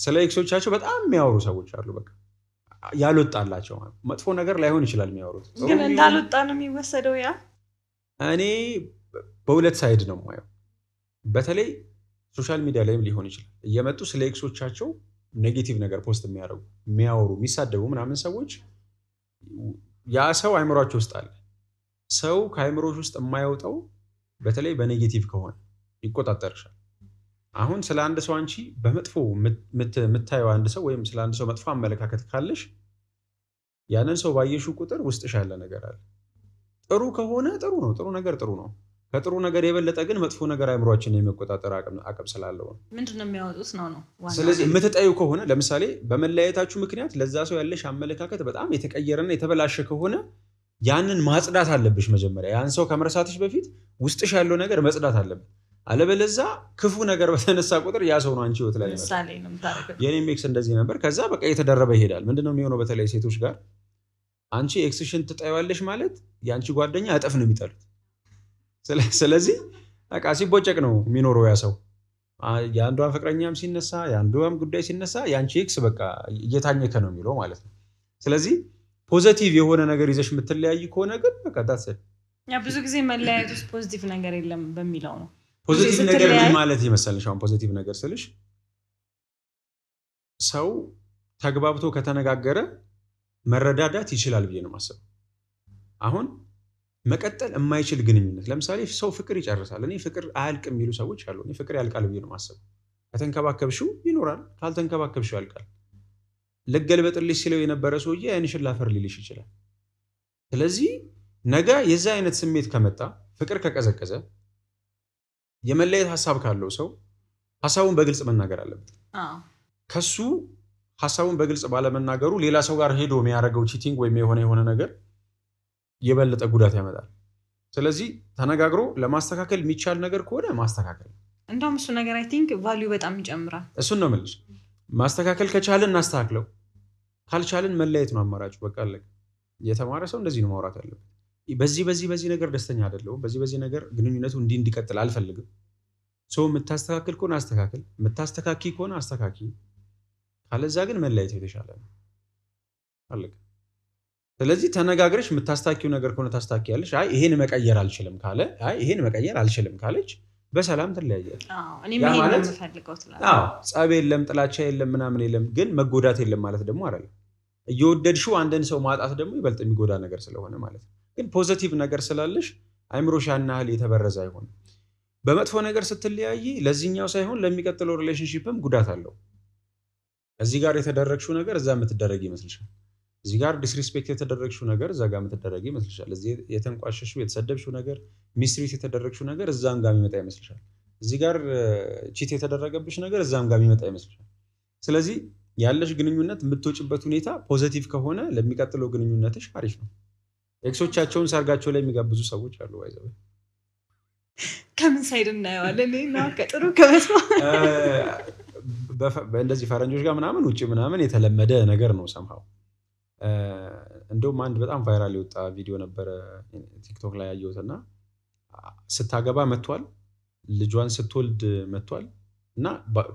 ስለ ኤክሶቻቸው በጣም የሚያወሩ ሰዎች አሉ በቃ ያልወጣላቸው መጥፎ ነገር ላይሆን ይችላል የሚያወሩት፣ ግን እንዳልወጣ ነው የሚወሰደው። ያ እኔ በሁለት ሳይድ ነው የማየው። በተለይ ሶሻል ሚዲያ ላይም ሊሆን ይችላል እየመጡ ስለ ኤክሶቻቸው ኔጌቲቭ ነገር ፖስት የሚያደርጉ የሚያወሩ፣ የሚሳደቡ ምናምን ሰዎች ያ ሰው አይምሯቸው ውስጥ አለ። ሰው ከአይምሮች ውስጥ የማይወጣው በተለይ በኔጌቲቭ ከሆነ ይቆጣጠርሻል። አሁን ስለ አንድ ሰው አንቺ በመጥፎ የምታየው አንድ ሰው ወይም ስለ አንድ ሰው መጥፎ አመለካከት ካለሽ ያንን ሰው ባየሹ ቁጥር ውስጥሽ ያለ ነገር አለ። ጥሩ ከሆነ ጥሩ ነው፣ ጥሩ ነገር ጥሩ ነው። ከጥሩ ነገር የበለጠ ግን መጥፎ ነገር አይምሯችን የመቆጣጠር አቅም ስላለው ነው። ምንድን ነው የሚያወጡት ነው ነው። ስለዚህ የምትጠዩ ከሆነ ለምሳሌ በመለያየታችሁ ምክንያት ለዛ ሰው ያለሽ አመለካከት በጣም የተቀየረና የተበላሸ ከሆነ ያንን ማጽዳት አለብሽ። መጀመሪያ ያን ሰው ከመርሳትሽ በፊት ውስጥሽ ያለው ነገር መጽዳት አለብሽ። አለበለዛ ክፉ ነገር በተነሳ ቁጥር ያ ሰው ነው አንቺ ህይወት ላይ የኔ ኤክስ እንደዚህ ነበር። ከዛ በቃ የተደረበ ይሄዳል። ምንድነው የሚሆነው? በተለይ ሴቶች ጋር አንቺ ኤክስሽን ትጠይዋለሽ ማለት የአንቺ ጓደኛ እጥፍ ነው የሚጠሉት። ስለዚህ በቃ ሲቦጨቅ ነው የሚኖረው ያ ሰው። የአንዷን ፍቅረኛም ሲነሳ የአንዷም ጉዳይ ሲነሳ የአንቺ ኤክስ በቃ እየታኘከ ነው የሚለው ማለት ነው። ስለዚህ ፖዘቲቭ የሆነ ነገር ይዘሽ የምትለያይ ከሆነ ግን በቃ ብዙ ጊዜ መለያየት ውስጥ ፖዚቲቭ ነገር የለም በሚለው ነው ፖዚቲቭ ነገር ምን ማለት ይመስልሽ? አሁን ፖዚቲቭ ነገር ስልሽ ሰው ተግባብቶ ከተነጋገረ መረዳዳት ይችላል ብዬ ነው ማሰብ። አሁን መቀጠል የማይችል ግንኙነት ለምሳሌ ሰው ፍቅር ይጨርሳል። እኔ ፍቅር አያልቅ የሚሉ ሰዎች አሉ። እኔ ፍቅር ያልቃል ብዬ ነው ማሰብ። ከተንከባከብሽው ይኖራል፣ ካልተንከባከብሽው ያልቃል። ልገልበጥልሽ ሲለው የነበረ ሰውዬ አይንሽን ላፈር ሊልሽ ይችላል። ስለዚህ ነገ የዛ አይነት ስሜት ከመጣ ፍቅር ከቀዘቀዘ የመለየት ሀሳብ ካለው ሰው ሀሳቡን በግልጽ መናገር አለበት። ከሱ ሀሳቡን በግልጽ ባለመናገሩ ሌላ ሰው ጋር ሄዶ የሚያደርገው ቺቲንግ ወይም የሆነ የሆነ ነገር የበለጠ ጉዳት ያመጣል። ስለዚህ ተነጋግሮ ለማስተካከል የሚቻል ነገር ከሆነ ማስተካከል፣ እንደውም እሱ ነገር አይ ቲንክ ቫሊዩ በጣም ይጨምራል። እሱን ነው የምልሽ። ማስተካከል ከቻልን እናስተካክለው፣ ካልቻልን መለየት ነው አማራጩ። በቃ አለቀ። የተማረ ሰው እንደዚህ ነው ማውራት ያለበት። በዚህ በዚህ በዚህ ነገር ደስተኛ አይደለሁም፣ በዚህ በዚህ ነገር ግንኙነቱ እንዲህ እንዲቀጥል አልፈልግም። ሰው የምታስተካክል ከሆነ አስተካክል፣ የምታስተካኪ ከሆነ አስተካኪ፣ ካለዛ ግን መለያየት የተሻለ ነው። አለቀ። ስለዚህ ተነጋግረሽ የምታስታኪው ነገር ከሆነ ታስታኪያለሽ። አይ ይሄን መቀየር አልችልም ካለ አይ ይሄን መቀየር አልችልም ካለች በሰላም ትለያያለሽ። ጸብ የለም፣ ጥላቻ የለም፣ ምናምን የለም። ግን መጎዳት የለም ማለት ደግሞ አይደለም። እየወደድሽው አንድን ሰው ማጣት ደግሞ ይበልጥ የሚጎዳ ነገር ስለሆነ ማለት ነው። ግን ፖዘቲቭ ነገር ስላለሽ አይምሮሽ ያን ያህል የተበረዘ አይሆንም። በመጥፎ ነገር ስትለያይ ለዚህኛው ሳይሆን ለሚቀጥለው ሪሌሽንሽፕም ጉዳት አለው። እዚህ ጋር የተደረግሽው ነገር እዛ የምትደረግ ይመስልሻል። እዚህ ጋር ዲስሪስፔክት የተደረግሽው ነገር እዛ ጋር የምትደረግ ይመስልሻል። እዚህ የተንቋሸሽው የተሰደብሽው ነገር ሚስትሪት የተደረግሽው ነገር እዛም ጋር የሚመጣ ይመስልሻል። እዚህ ጋር ቺት የተደረገብሽ ነገር እዛም ጋር የሚመጣ ይመስልሻል። ስለዚህ ያለሽ ግንኙነት የምትወጭበት ሁኔታ ፖዘቲቭ ከሆነ ለሚቀጥለው ግንኙነትሽ አሪፍ ነው። ኤክሶቻቸውን ሰርጋቸው ላይ የሚጋብዙ ሰዎች አሉ ይዘ ከምን ሳይድ እናየዋለን ጥሩ እንደዚህ ፈረንጆች ጋር ምናምን ውጭ ምናምን የተለመደ ነገር ነው ሰምሃው እንደውም አንድ በጣም ቫይራል የወጣ ቪዲዮ ነበረ ቲክቶክ ላይ ያየሁት እና ስታገባ መጥቷል ልጇን ስትወልድ መጥቷል እና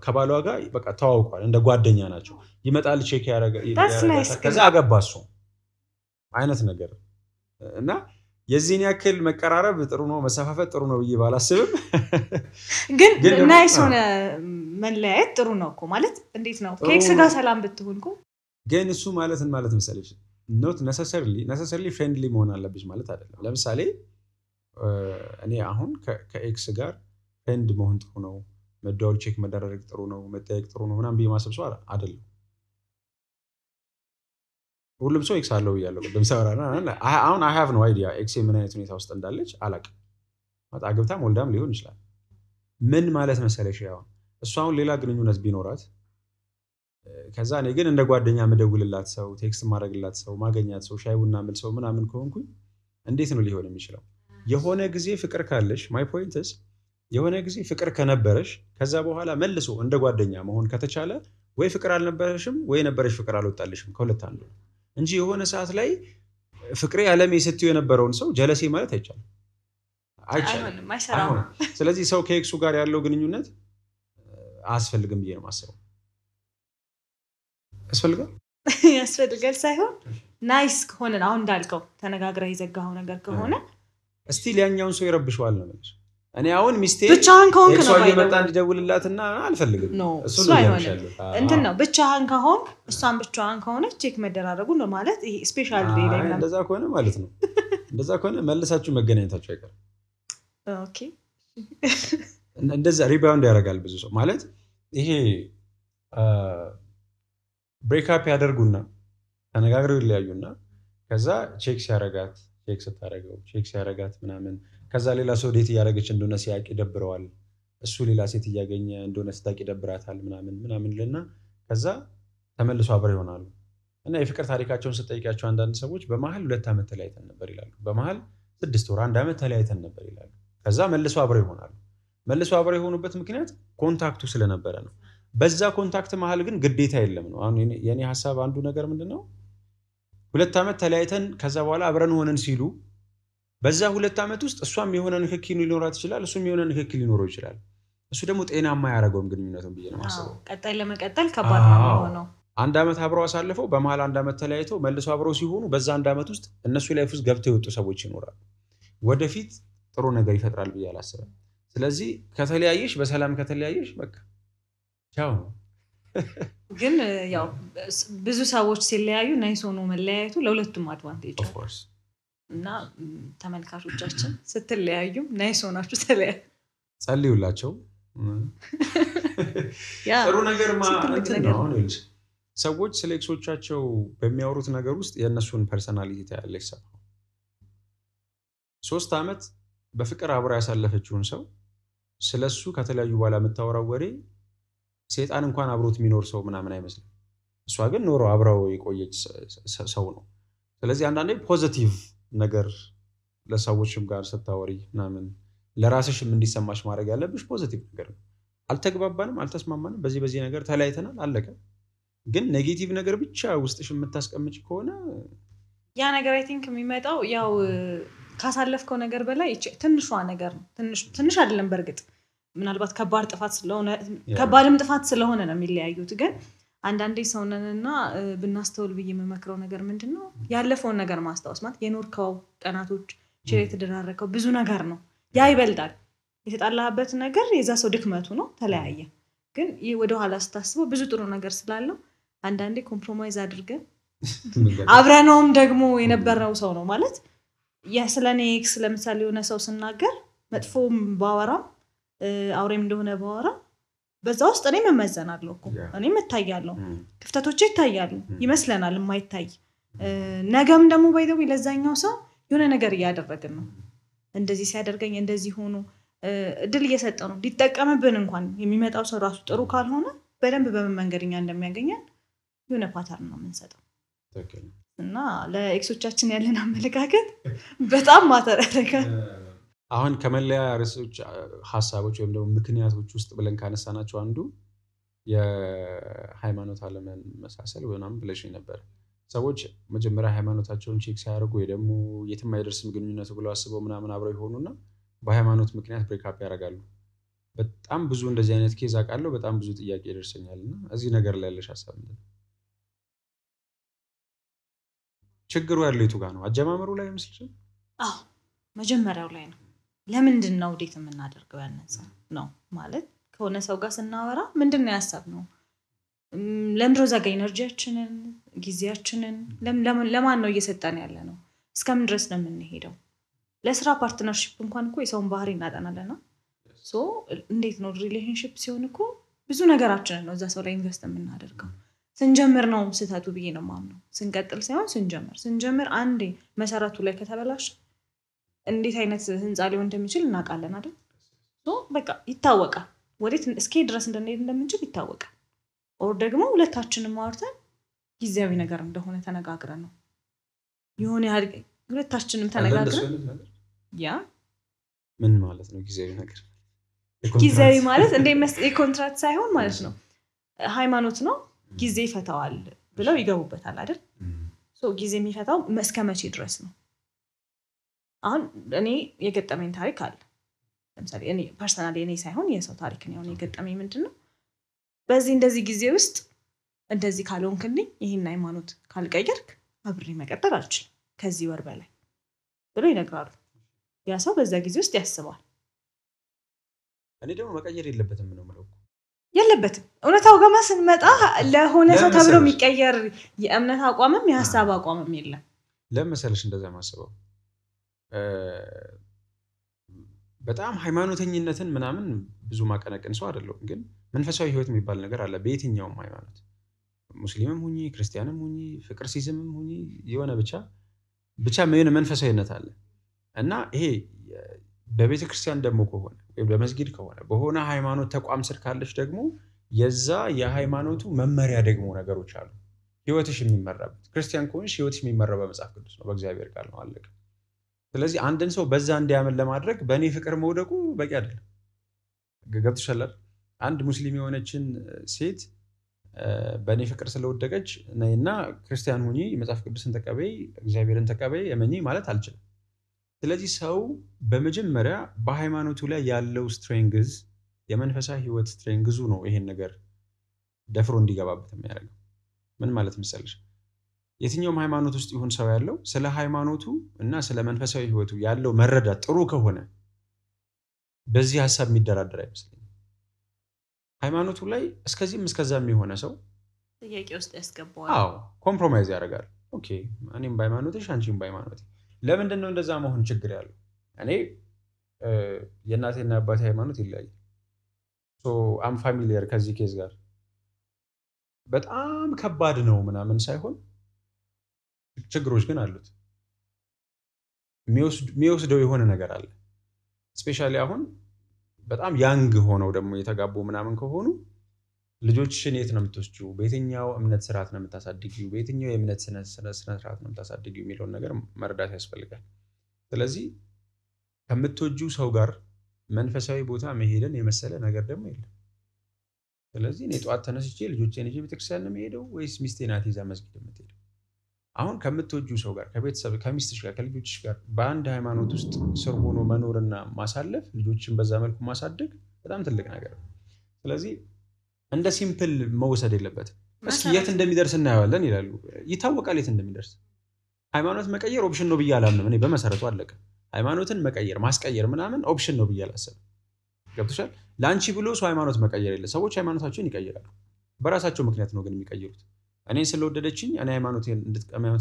ከባሏ ጋር በቃ ተዋውቋል እንደ ጓደኛ ናቸው ይመጣል ቼክ ያረጋ ከዛ አገባ እሱ አይነት ነገር እና የዚህን ያክል መቀራረብ ጥሩ ነው፣ መሰፋፈት ጥሩ ነው ብዬ ባላስብም ግን ናይስ ሆነ መለያየት ጥሩ ነው እኮ ማለት እንዴት ነው ከኤክስ ጋር ሰላም ብትሆን እኮ ግን እሱ ማለትን ማለት መሰለች ኖት ነሰሰርሊ ፍሬንድሊ መሆን አለብሽ ማለት አይደለም። ለምሳሌ እኔ አሁን ከኤክስ ጋር ፍሬንድ መሆን ጥሩ ነው፣ መደዋወል ቼክ መደረግ ጥሩ ነው፣ መጠያየቅ ጥሩ ነው ምናምን ብዬ ማሰብ ሰው አይደለም። ሁሉም ሰው ኤክስ አለው ብያለሁ። ቅድም ሰራና አሁን አይ ሃቭ ኖ አይዲያ ኤክስ የምን አይነት ሁኔታ ውስጥ እንዳለች አላቅም። አግብታም ወልዳም ሊሆን ይችላል። ምን ማለት መሰለሽ አሁን እሱ አሁን ሌላ ግንኙነት ቢኖራት ከዛ እኔ ግን እንደ ጓደኛ ምደውልላት ሰው፣ ቴክስት ማድረግላት ሰው፣ ማገኛት ሰው፣ ሻይ ቡና ምል ሰው ምናምን ከሆንኩኝ እንዴት ነው ሊሆን የሚችለው? የሆነ ጊዜ ፍቅር ካለሽ ማይ ፖይንትስ የሆነ ጊዜ ፍቅር ከነበረሽ ከዛ በኋላ መልሶ እንደ ጓደኛ መሆን ከተቻለ ወይ ፍቅር አልነበረሽም ወይ የነበረሽ ፍቅር አልወጣልሽም። ከሁለት አንዱ ነው። እንጂ የሆነ ሰዓት ላይ ፍቅሬ አለሜ ስትዩ የነበረውን ሰው ጀለሴ ማለት አይቻልም፣ አይቻልም። ስለዚህ ሰው ከኤክሱ ጋር ያለው ግንኙነት አያስፈልግም ብዬ ነው ማስበው። ያስፈልጋል ያስፈልጋል ሳይሆን ናይስ ከሆነ አሁን እንዳልከው ተነጋግረህ የዘጋኸው ነገር ከሆነ እስቲ ያኛውን ሰው ይረብሸዋል ነው እኔ አሁን ሚስቴ ብቻህን ከሆንክ ነው የመጣ እንዲደውልላትና አልፈልግም። እሱ እንትን ነው ብቻህን ከሆን እሷን ብቻህን ከሆነች ቼክ መደራረጉ ነው ማለት ይሄ ስፔሻል ዴይ ላይ እንደዛ ከሆነ ማለት ነው። እንደዛ ከሆነ መልሳችሁ መገናኘታችሁ አይቀርም። ኦኬ እንደዛ ሪባውንድ ያደርጋል ብዙ ሰው ማለት ይሄ ብሬክአፕ ያደርጉና ተነጋግረው ይለያዩና ከዛ ቼክ ሲያረጋት ቼክ ስታረገው ቼክ ሲያረጋት ምናምን ከዛ ሌላ ሰው ዴት እያደረገች እንደሆነ ሲያቅ ይደብረዋል። እሱ ሌላ ሴት እያገኘ እንደሆነ ስታውቅ ይደብራታል ምናምን ምናምን ልና ከዛ ተመልሶ አብረው ይሆናሉ። እና የፍቅር ታሪካቸውን ስጠይቃቸው አንዳንድ ሰዎች በመሀል ሁለት ዓመት ተለያይተን ነበር ይላሉ። በመሀል ስድስት ወር አንድ ዓመት ተለያይተን ነበር ይላሉ። ከዛ መልሶ አብረው ይሆናሉ። መልሶ አብረው የሆኑበት ምክንያት ኮንታክቱ ስለነበረ ነው። በዛ ኮንታክት መሀል ግን ግዴታ የለም ነው። አሁን የኔ ሀሳብ አንዱ ነገር ምንድን ነው ሁለት ዓመት ተለያይተን ከዛ በኋላ አብረን ሆነን ሲሉ በዛ ሁለት ዓመት ውስጥ እሷም የሆነ ንክኪ ሊኖራት ይችላል፣ እሱም የሆነ ንክኪ ሊኖረው ይችላል። እሱ ደግሞ ጤናማ ያደረገውም ግንኙነቱን ብዬ ነው የማስበው። ቀጣይ ለመቀጠል ከባድ ነው። አንድ ዓመት አብረው አሳልፈው በመሀል አንድ ዓመት ተለያይተው መልሶ አብረው ሲሆኑ በዛ አንድ ዓመት ውስጥ እነሱ ላይፍ ውስጥ ገብተው የወጡ ሰዎች ይኖራሉ። ወደፊት ጥሩ ነገር ይፈጥራል ብዬ አላስብም። ስለዚህ ከተለያየሽ፣ በሰላም ከተለያየሽ በቃ ቻው ነው። ግን ያው ብዙ ሰዎች ሲለያዩ ናይስ ሆኖ መለያየቱ ለሁለቱም አድቫንቴጅ እና ተመልካቾቻችን ስትለያዩም ናይስ ሆናችሁ ተለያ ጸልዩላቸው። ጥሩ ነገር ሰዎች ስለ ኤክሶቻቸው በሚያወሩት ነገር ውስጥ የእነሱን ፐርሰናሊቲ ታያለች። ሰው ሶስት ዓመት በፍቅር አብራ ያሳለፈችውን ሰው ስለ እሱ ከተለያዩ በኋላ የምታወራው ወሬ ሴጣን እንኳን አብሮት የሚኖር ሰው ምናምን አይመስልም። እሷ ግን ኖሮ አብረው የቆየች ሰው ነው። ስለዚህ አንዳንዴ ፖዘቲቭ ነገር ለሰዎችም ጋር ስታወሪ ምናምን ለራስሽም እንዲሰማሽ ማድረግ ያለብሽ ፖዘቲቭ ነገር ነው። አልተግባባንም፣ አልተስማማንም፣ በዚህ በዚህ ነገር ተለያይተናል፣ አለቀ። ግን ኔጌቲቭ ነገር ብቻ ውስጥሽ የምታስቀምጭ ከሆነ ያ ነገር አይ ቲንክ የሚመጣው ያው ካሳለፍከው ነገር በላይ ትንሿ ነገር ነው። ትንሽ አይደለም በእርግጥ ምናልባት ከባድ ጥፋት ስለሆነ ከባድም ጥፋት ስለሆነ ነው የሚለያዩት ግን አንዳንዴ ሰውነንና ብናስተውል ብዬ የምመክረው ነገር ምንድን ነው፣ ያለፈውን ነገር ማስታወስ ማለት የኖርከው ቀናቶች ችላ የተደራረከው ብዙ ነገር ነው። ያ ይበልጣል። የተጣላበት ነገር የዛ ሰው ድክመቱ ነው፣ ተለያየ። ግን ይህ ወደኋላ ስታስበው ብዙ ጥሩ ነገር ስላለው አንዳንዴ ኮምፕሮማይዝ አድርገን አብረነውም ደግሞ የነበረው ሰው ነው ማለት ስለ እኔ ኤክስ ለምሳሌ የሆነ ሰው ስናገር መጥፎም ባወራም አውሬም እንደሆነ ባወራም በዛ ውስጥ እኔ መመዘናለሁ እኮ እኔ እታያለሁ፣ ክፍተቶች ይታያሉ ይመስለናል የማይታይ ነገም ደግሞ ባይደው ለዛኛው ሰው የሆነ ነገር እያደረግን ነው። እንደዚህ ሲያደርገኝ እንደዚህ ሆኖ እድል እየሰጠ ነው። ሊጠቀምብን እንኳን የሚመጣው ሰው ራሱ ጥሩ ካልሆነ በደንብ በምን መንገድኛ እንደሚያገኘን የሆነ ፓተርን ነው የምንሰጠው እና ለኤክሶቻችን ያለን አመለካከት በጣም ማተር አሁን ከመለያ ርዕሶች ሀሳቦች ወይም ደግሞ ምክንያቶች ውስጥ ብለን ካነሳናቸው አንዱ የሃይማኖት መሳሰል ወይም ብለሽ ነበር። ሰዎች መጀመሪያ ሃይማኖታቸውን ቼክ ሲያደርጉ ወይ ደግሞ የትም አይደርስም ግንኙነቱ ብለው አስበው ምናምን አብረው ይሆኑና በሃይማኖት ምክንያት ብሬክአፕ ያደርጋሉ። በጣም ብዙ እንደዚህ አይነት ኬዝ አውቃለሁ። በጣም ብዙ ጥያቄ ይደርሰኛል እና እዚህ ነገር ላይ ያለሽ ሀሳብ ምንድን ነው? ችግሩ ያለው የቱ ጋር ነው? አጀማመሩ ላይ ይመስልሻል? አዎ መጀመሪያው ላይ ነው። ለምንድን ነው እንዴት የምናደርገው ያነጸ ነው ማለት ከሆነ ሰው ጋር ስናወራ ምንድን ነው ያሳብ ነው ለምድሮ ዛጋ ኤነርጂያችንን ጊዜያችንን ለማን ነው እየሰጠን ያለ ነው እስከምን ድረስ ነው የምንሄደው ለስራ ፓርትነርሽፕ እንኳን እኮ የሰውን ባህሪ እናጠናለና እንዴት ነው ሪሌሽንሽፕ ሲሆን እኮ ብዙ ነገራችንን ነው እዛ ሰው ላይ ኢንቨስት የምናደርገው ስንጀምር ነው ስህተቱ ብዬ ነው ማምነው ስንቀጥል ሳይሆን ስንጀምር ስንጀምር አንዴ መሰረቱ ላይ ከተበላሸ እንዴት አይነት ህንፃ ሊሆን እንደሚችል እናውቃለን አይደል? በቃ ይታወቃል። ወዴት እስኪ ድረስ እንደንሄድ እንደምንችል ይታወቃል። ኦር ደግሞ ሁለታችንም አውርተን ጊዜያዊ ነገር እንደሆነ ተነጋግረን ነው የሆነ ያህል ሁለታችንም ተነጋግረን ያ ምን ማለት ነው? ጊዜያዊ ነገር ጊዜያዊ ማለት እንደ የኮንትራት ሳይሆን ማለት ነው። ሃይማኖት ነው ጊዜ ይፈታዋል ብለው ይገቡበታል አይደል? ጊዜ የሚፈታው እስከ መቼ ድረስ ነው? አሁን እኔ የገጠመኝ ታሪክ አለ። ለምሳሌ እኔ ፐርሰናል የኔ ሳይሆን የሰው ታሪክ ነው። አሁን የገጠመኝ ምንድን ነው? በዚህ እንደዚህ ጊዜ ውስጥ እንደዚህ ካልሆንክልኝ፣ ይህን ሃይማኖት ካልቀየርክ አብሬ መቀጠል አልችልም ከዚህ ወር በላይ ብሎ ይነግራሉ። ያ ሰው በዛ ጊዜ ውስጥ ያስባል። እኔ ደግሞ መቀየር የለበትም ነው የምለው የለበትም እውነታው ገማ ስንመጣ ለሆነ ሰው ተብሎ የሚቀየር የእምነት አቋምም የሀሳብ አቋምም የለም። ለምን እንደዚ ማስበው በጣም ሃይማኖተኝነትን ምናምን ብዙ ማቀነቅን ሰው አይደለሁም፣ ግን መንፈሳዊ ህይወት የሚባል ነገር አለ። በየትኛውም ሃይማኖት ሙስሊምም ሁኚ ክርስቲያንም ሁኚ ፍቅር ሲዝምም ሁኚ የሆነ ብቻ ብቻ የሆነ መንፈሳዊነት አለ እና ይሄ በቤተ ክርስቲያን ደግሞ ከሆነ ወይም በመስጊድ ከሆነ በሆነ ሃይማኖት ተቋም ስር ካለች ደግሞ የዛ የሃይማኖቱ መመሪያ ደግሞ ነገሮች አሉ። ህይወትሽ የሚመራበት ክርስቲያን ከሆንሽ ህይወትሽ የሚመራው በመጽሐፍ ቅዱስ ነው፣ በእግዚአብሔር ቃል ነው። አለቀ። ስለዚህ አንድን ሰው በዛ እንዲያምን ለማድረግ በእኔ ፍቅር መውደቁ በቂ አይደለም። ገብቶሻል? አንድ ሙስሊም የሆነችን ሴት በእኔ ፍቅር ስለወደቀች እና ክርስቲያን ሁኚ፣ መጽሐፍ ቅዱስን ተቀበይ፣ እግዚአብሔርን ተቀበይ፣ እመኚ ማለት አልችልም። ስለዚህ ሰው በመጀመሪያ በሃይማኖቱ ላይ ያለው ስትሬንግዝ የመንፈሳዊ ህይወት ስትሬንግዙ ነው ይሄን ነገር ደፍሮ እንዲገባበት የሚያደርገው። ምን ማለት መሰለሽ የትኛውም ሃይማኖት ውስጥ ይሁን ሰው ያለው ስለ ሃይማኖቱ እና ስለ መንፈሳዊ ህይወቱ ያለው መረዳት ጥሩ ከሆነ በዚህ ሀሳብ የሚደራደር አይመስለኝም። ሃይማኖቱ ላይ እስከዚህም እስከዛም የሆነ ሰው ጥያቄ ውስጥ ያስገባዋል። ኮምፕሮማይዝ ያደርጋል። ኦኬ እኔም በሃይማኖትሽ አንቺም በሃይማኖት ለምንድን ነው እንደዛ መሆን ችግር ያለው? እኔ የእናቴና አባቴ ሃይማኖት ይለያል። አም ፋሚሊየር ከዚህ ኬዝ ጋር በጣም ከባድ ነው ምናምን ሳይሆን ችግሮች ግን አሉት። የሚወስደው የሆነ ነገር አለ። ስፔሻሊ አሁን በጣም ያንግ ሆነው ደግሞ የተጋቡ ምናምን ከሆኑ ልጆችሽን የት ነው የምትወስጂው፣ በየትኛው እምነት ስርዓት ነው የምታሳድጊው፣ በየትኛው የእምነት ስነስርዓት ነው የምታሳድጊው የሚለውን ነገር መረዳት ያስፈልጋል። ስለዚህ ከምትወጂው ሰው ጋር መንፈሳዊ ቦታ መሄድን የመሰለ ነገር ደግሞ የለም። ስለዚህ እኔ ጠዋት ተነስቼ ልጆቼን ይዤ ቤተክርስቲያን ነው የምሄደው ወይስ ሚስቴ ናት ይዛ መስጊድ የምትሄደው? አሁን ከምትወጁ ሰው ጋር ከቤተሰብ ከሚስትሽ ጋር ከልጆችሽ ጋር በአንድ ሃይማኖት ውስጥ ስር ሆኖ መኖርና ማሳለፍ ልጆችን በዛ መልኩ ማሳደግ በጣም ትልቅ ነገር ነው። ስለዚህ እንደ ሲምፕል መውሰድ የለበትም። እስኪ የት እንደሚደርስ እናየዋለን ይላሉ። ይታወቃል የት እንደሚደርስ። ሃይማኖት መቀየር ኦፕሽን ነው ብዬ አላምንም እኔ በመሰረቱ አለቀ። ሃይማኖትን መቀየር ማስቀየር ምናምን ኦፕሽን ነው ብዬ አላሰብም። ገብቶሻል? ለአንቺ ብሎ ሰው ሃይማኖት መቀየር የለ። ሰዎች ሃይማኖታቸውን ይቀይራሉ። በራሳቸው ምክንያት ነው ግን የሚቀይሩት እኔ ስለወደደችኝ እኔ ሃይማኖቴን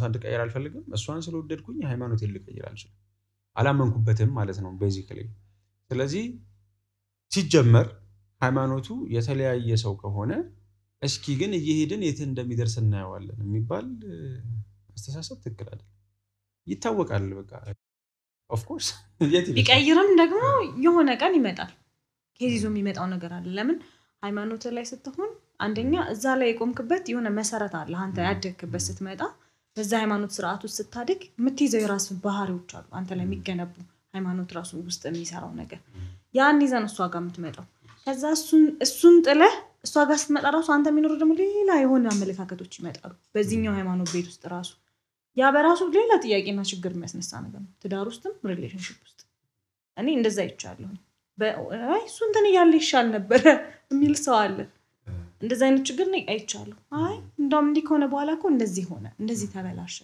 እንድትቀይር አልፈልግም። እሷን ስለወደድኩኝ ሃይማኖቴን ልቀይር አልችልም። አላመንኩበትም ማለት ነው ቤዚክሊ። ስለዚህ ሲጀመር ሃይማኖቱ የተለያየ ሰው ከሆነ እስኪ ግን እየሄድን የት እንደሚደርስ እናየዋለን የሚባል አስተሳሰብ ትክክል አይደለም። ይታወቃል። በቃ ኦፍኮርስ ቢቀይርም ደግሞ የሆነ ቀን ይመጣል። ከዚዞ የሚመጣው ነገር አለ። ለምን ሃይማኖት ላይ ስትሆን አንደኛ እዛ ላይ የቆምክበት የሆነ መሰረት አለ። አንተ ያደግክበት ስትመጣ በዛ ሃይማኖት ስርዓት ውስጥ ስታድግ የምትይዘው የራስ ባህሪዎች አሉ። አንተ ላይ የሚገነቡ ሃይማኖት ራሱ ውስጥ የሚሰራው ነገር ያን ይዘን እሷ ጋር የምትመጣው ከዛ እሱን ጥለህ እሷ ጋር ስትመጣ ራሱ አንተ የሚኖረው ደግሞ ሌላ የሆነ አመለካከቶች ይመጣሉ። በዚህኛው ሃይማኖት ቤት ውስጥ ራሱ ያ በራሱ ሌላ ጥያቄና ችግር የሚያስነሳ ነገር ነው። ትዳር ውስጥም ሪሌሽንሽፕ ውስጥ እኔ እንደዛ ይቻለሁ። እሱ እንትን እያለ ይሻል ነበረ የሚል ሰው አለ። እንደዚህ አይነት ችግር ነው አይቻለሁ። አይ እንዳውም እንዲህ ከሆነ በኋላ እኮ እንደዚህ ሆነ፣ እንደዚህ ተበላሸ።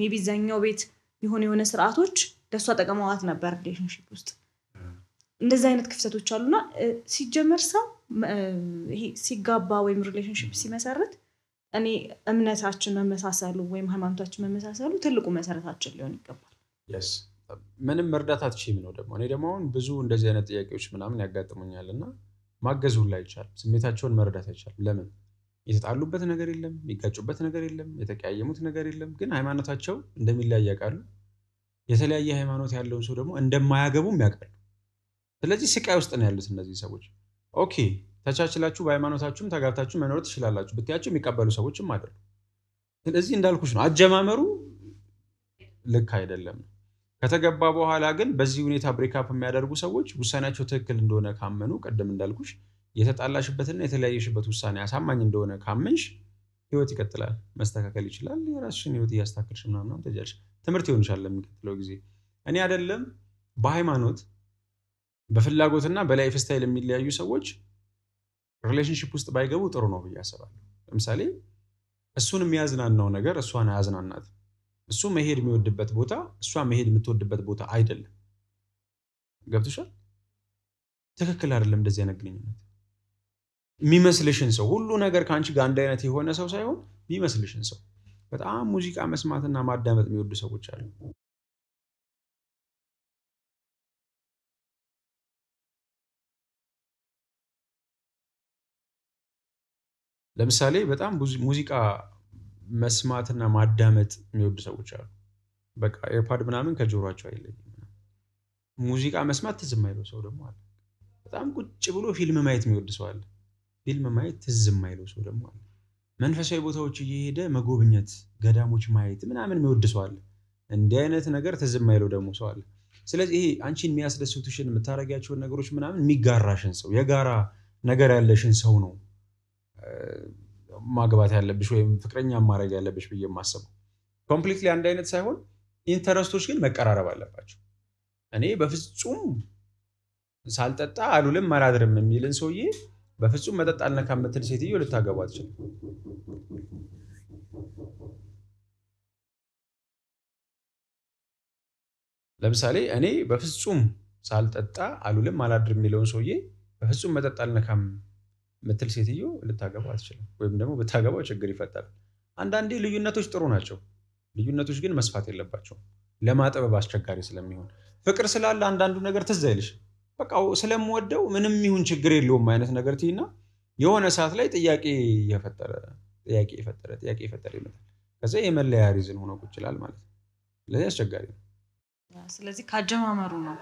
ሜቢ እዛኛው ቤት የሆነ የሆነ ስርዓቶች ለእሷ ጠቅመዋት ነበር ሪሌሽንሽፕ ውስጥ። እንደዚህ አይነት ክፍተቶች አሉና ሲጀመር ሰው ይሄ ሲጋባ ወይም ሪሌሽንሽፕ ሲመሰረት እኔ እምነታችን መመሳሰሉ ወይም ሃይማኖታችን መመሳሰሉ ትልቁ መሰረታችን ሊሆን ይገባል። ምንም መርዳት አትችልም ነው ደግሞ እኔ ደግሞ አሁን ብዙ እንደዚህ አይነት ጥያቄዎች ምናምን ያጋጥሙኛል እና ማገዝ ሁላ አይቻልም። ስሜታቸውን መረዳት አይቻልም። ለምን? የተጣሉበት ነገር የለም፣ የሚጋጩበት ነገር የለም፣ የተቀያየሙት ነገር የለም። ግን ሃይማኖታቸው እንደሚለያይ ያውቃሉ። የተለያየ ሃይማኖት ያለውን ሰው ደግሞ እንደማያገቡም ያውቃሉ። ስለዚህ ስቃይ ውስጥ ነው ያሉት እነዚህ ሰዎች። ኦኬ ተቻችላችሁ በሃይማኖታችሁም ተጋብታችሁ መኖር ትችላላችሁ ብትያቸው የሚቀበሉ ሰዎችም አይደሉም። ስለዚህ እንዳልኩሽ ነው አጀማመሩ ልክ አይደለም። ከተገባ በኋላ ግን በዚህ ሁኔታ ብሬክፕ የሚያደርጉ ሰዎች ውሳኔያቸው ትክክል እንደሆነ ካመኑ፣ ቀደም እንዳልኩሽ የተጣላሽበትና የተለያየሽበት ውሳኔ አሳማኝ እንደሆነ ካመንሽ ህይወት ይቀጥላል፣ መስተካከል ይችላል። የራስሽን ህይወት እያስታክልሽ ምናምን ተጃልሽ ትምህርት ይሆንሻል ለሚቀጥለው ጊዜ። እኔ አይደለም በሃይማኖት በፍላጎትና በላይፍ ስታይል የሚለያዩ ሰዎች ሪሌሽንሽፕ ውስጥ ባይገቡ ጥሩ ነው ብዬ አስባለሁ። ለምሳሌ እሱን የሚያዝናናው ነገር እሷን አያዝናናት እሱ መሄድ የሚወድበት ቦታ እሷ መሄድ የምትወድበት ቦታ አይደለም። ገብቶሻል? ትክክል አይደለም። እንደዚህ አይነት ግንኙነት የሚመስልሽን ሰው ሁሉ ነገር ከአንቺ ጋር አንድ አይነት የሆነ ሰው ሳይሆን የሚመስልሽን ሰው በጣም ሙዚቃ መስማትና ማዳመጥ የሚወዱ ሰዎች አሉ። ለምሳሌ በጣም ሙዚቃ መስማትና ማዳመጥ የሚወዱ ሰዎች አሉ። በቃ ኤርፓድ ምናምን ከጆሯቸው አይለይም። ሙዚቃ መስማት ትዝ የማይለው ሰው ደግሞ አለ። በጣም ቁጭ ብሎ ፊልም ማየት የሚወድ ሰው አለ። ፊልም ማየት ትዝ የማይለው ሰው ደግሞ አለ። መንፈሳዊ ቦታዎች እየሄደ መጎብኘት፣ ገዳሞች ማየት ምናምን የሚወድ ሰው አለ። እንዲህ አይነት ነገር ትዝ የማይለው ደግሞ ሰው አለ። ስለዚህ ይሄ አንቺን የሚያስደስቱሽን የምታደርጊያቸውን ነገሮች ምናምን የሚጋራሽን ሰው የጋራ ነገር ያለሽን ሰው ነው ማግባት ያለብሽ ወይም ፍቅረኛ ማድረግ ያለብሽ ብዬ የማስበው ኮምፕሊትሊ አንድ አይነት ሳይሆን ኢንተረስቶች ግን መቀራረብ አለባቸው። እኔ በፍጹም ሳልጠጣ አሉልም አላድርም የሚልን ሰውዬ በፍጹም መጠጥ አልነካ የምትል ሴትዮ ልታገባ አትችልም። ለምሳሌ እኔ በፍጹም ሳልጠጣ አሉልም አላድርም የሚለውን ሰውዬ በፍጹም መጠጥ አልነካም ምትል ሴትዮ ልታገባ አትችልም፣ ወይም ደግሞ ብታገባው ችግር ይፈጠራል። አንዳንዴ ልዩነቶች ጥሩ ናቸው። ልዩነቶች ግን መስፋት የለባቸውም ለማጥበብ አስቸጋሪ ስለሚሆን። ፍቅር ስላለ አንዳንዱ ነገር ትዝ አይልሽ። በቃ ስለምወደው ምንም ይሁን ችግር የለውም አይነት ነገር ትይና የሆነ ሰዓት ላይ ጥያቄ የፈጠረ ጥያቄ የፈጠረ ጥያቄ የፈጠረ ይመጣል። ከዚ የመለያ ሪዝን ሆኖ ቁጭ ይላል ማለት ነው። ስለዚህ አስቸጋሪ ነው። ስለዚህ ካጀማመሩ ነው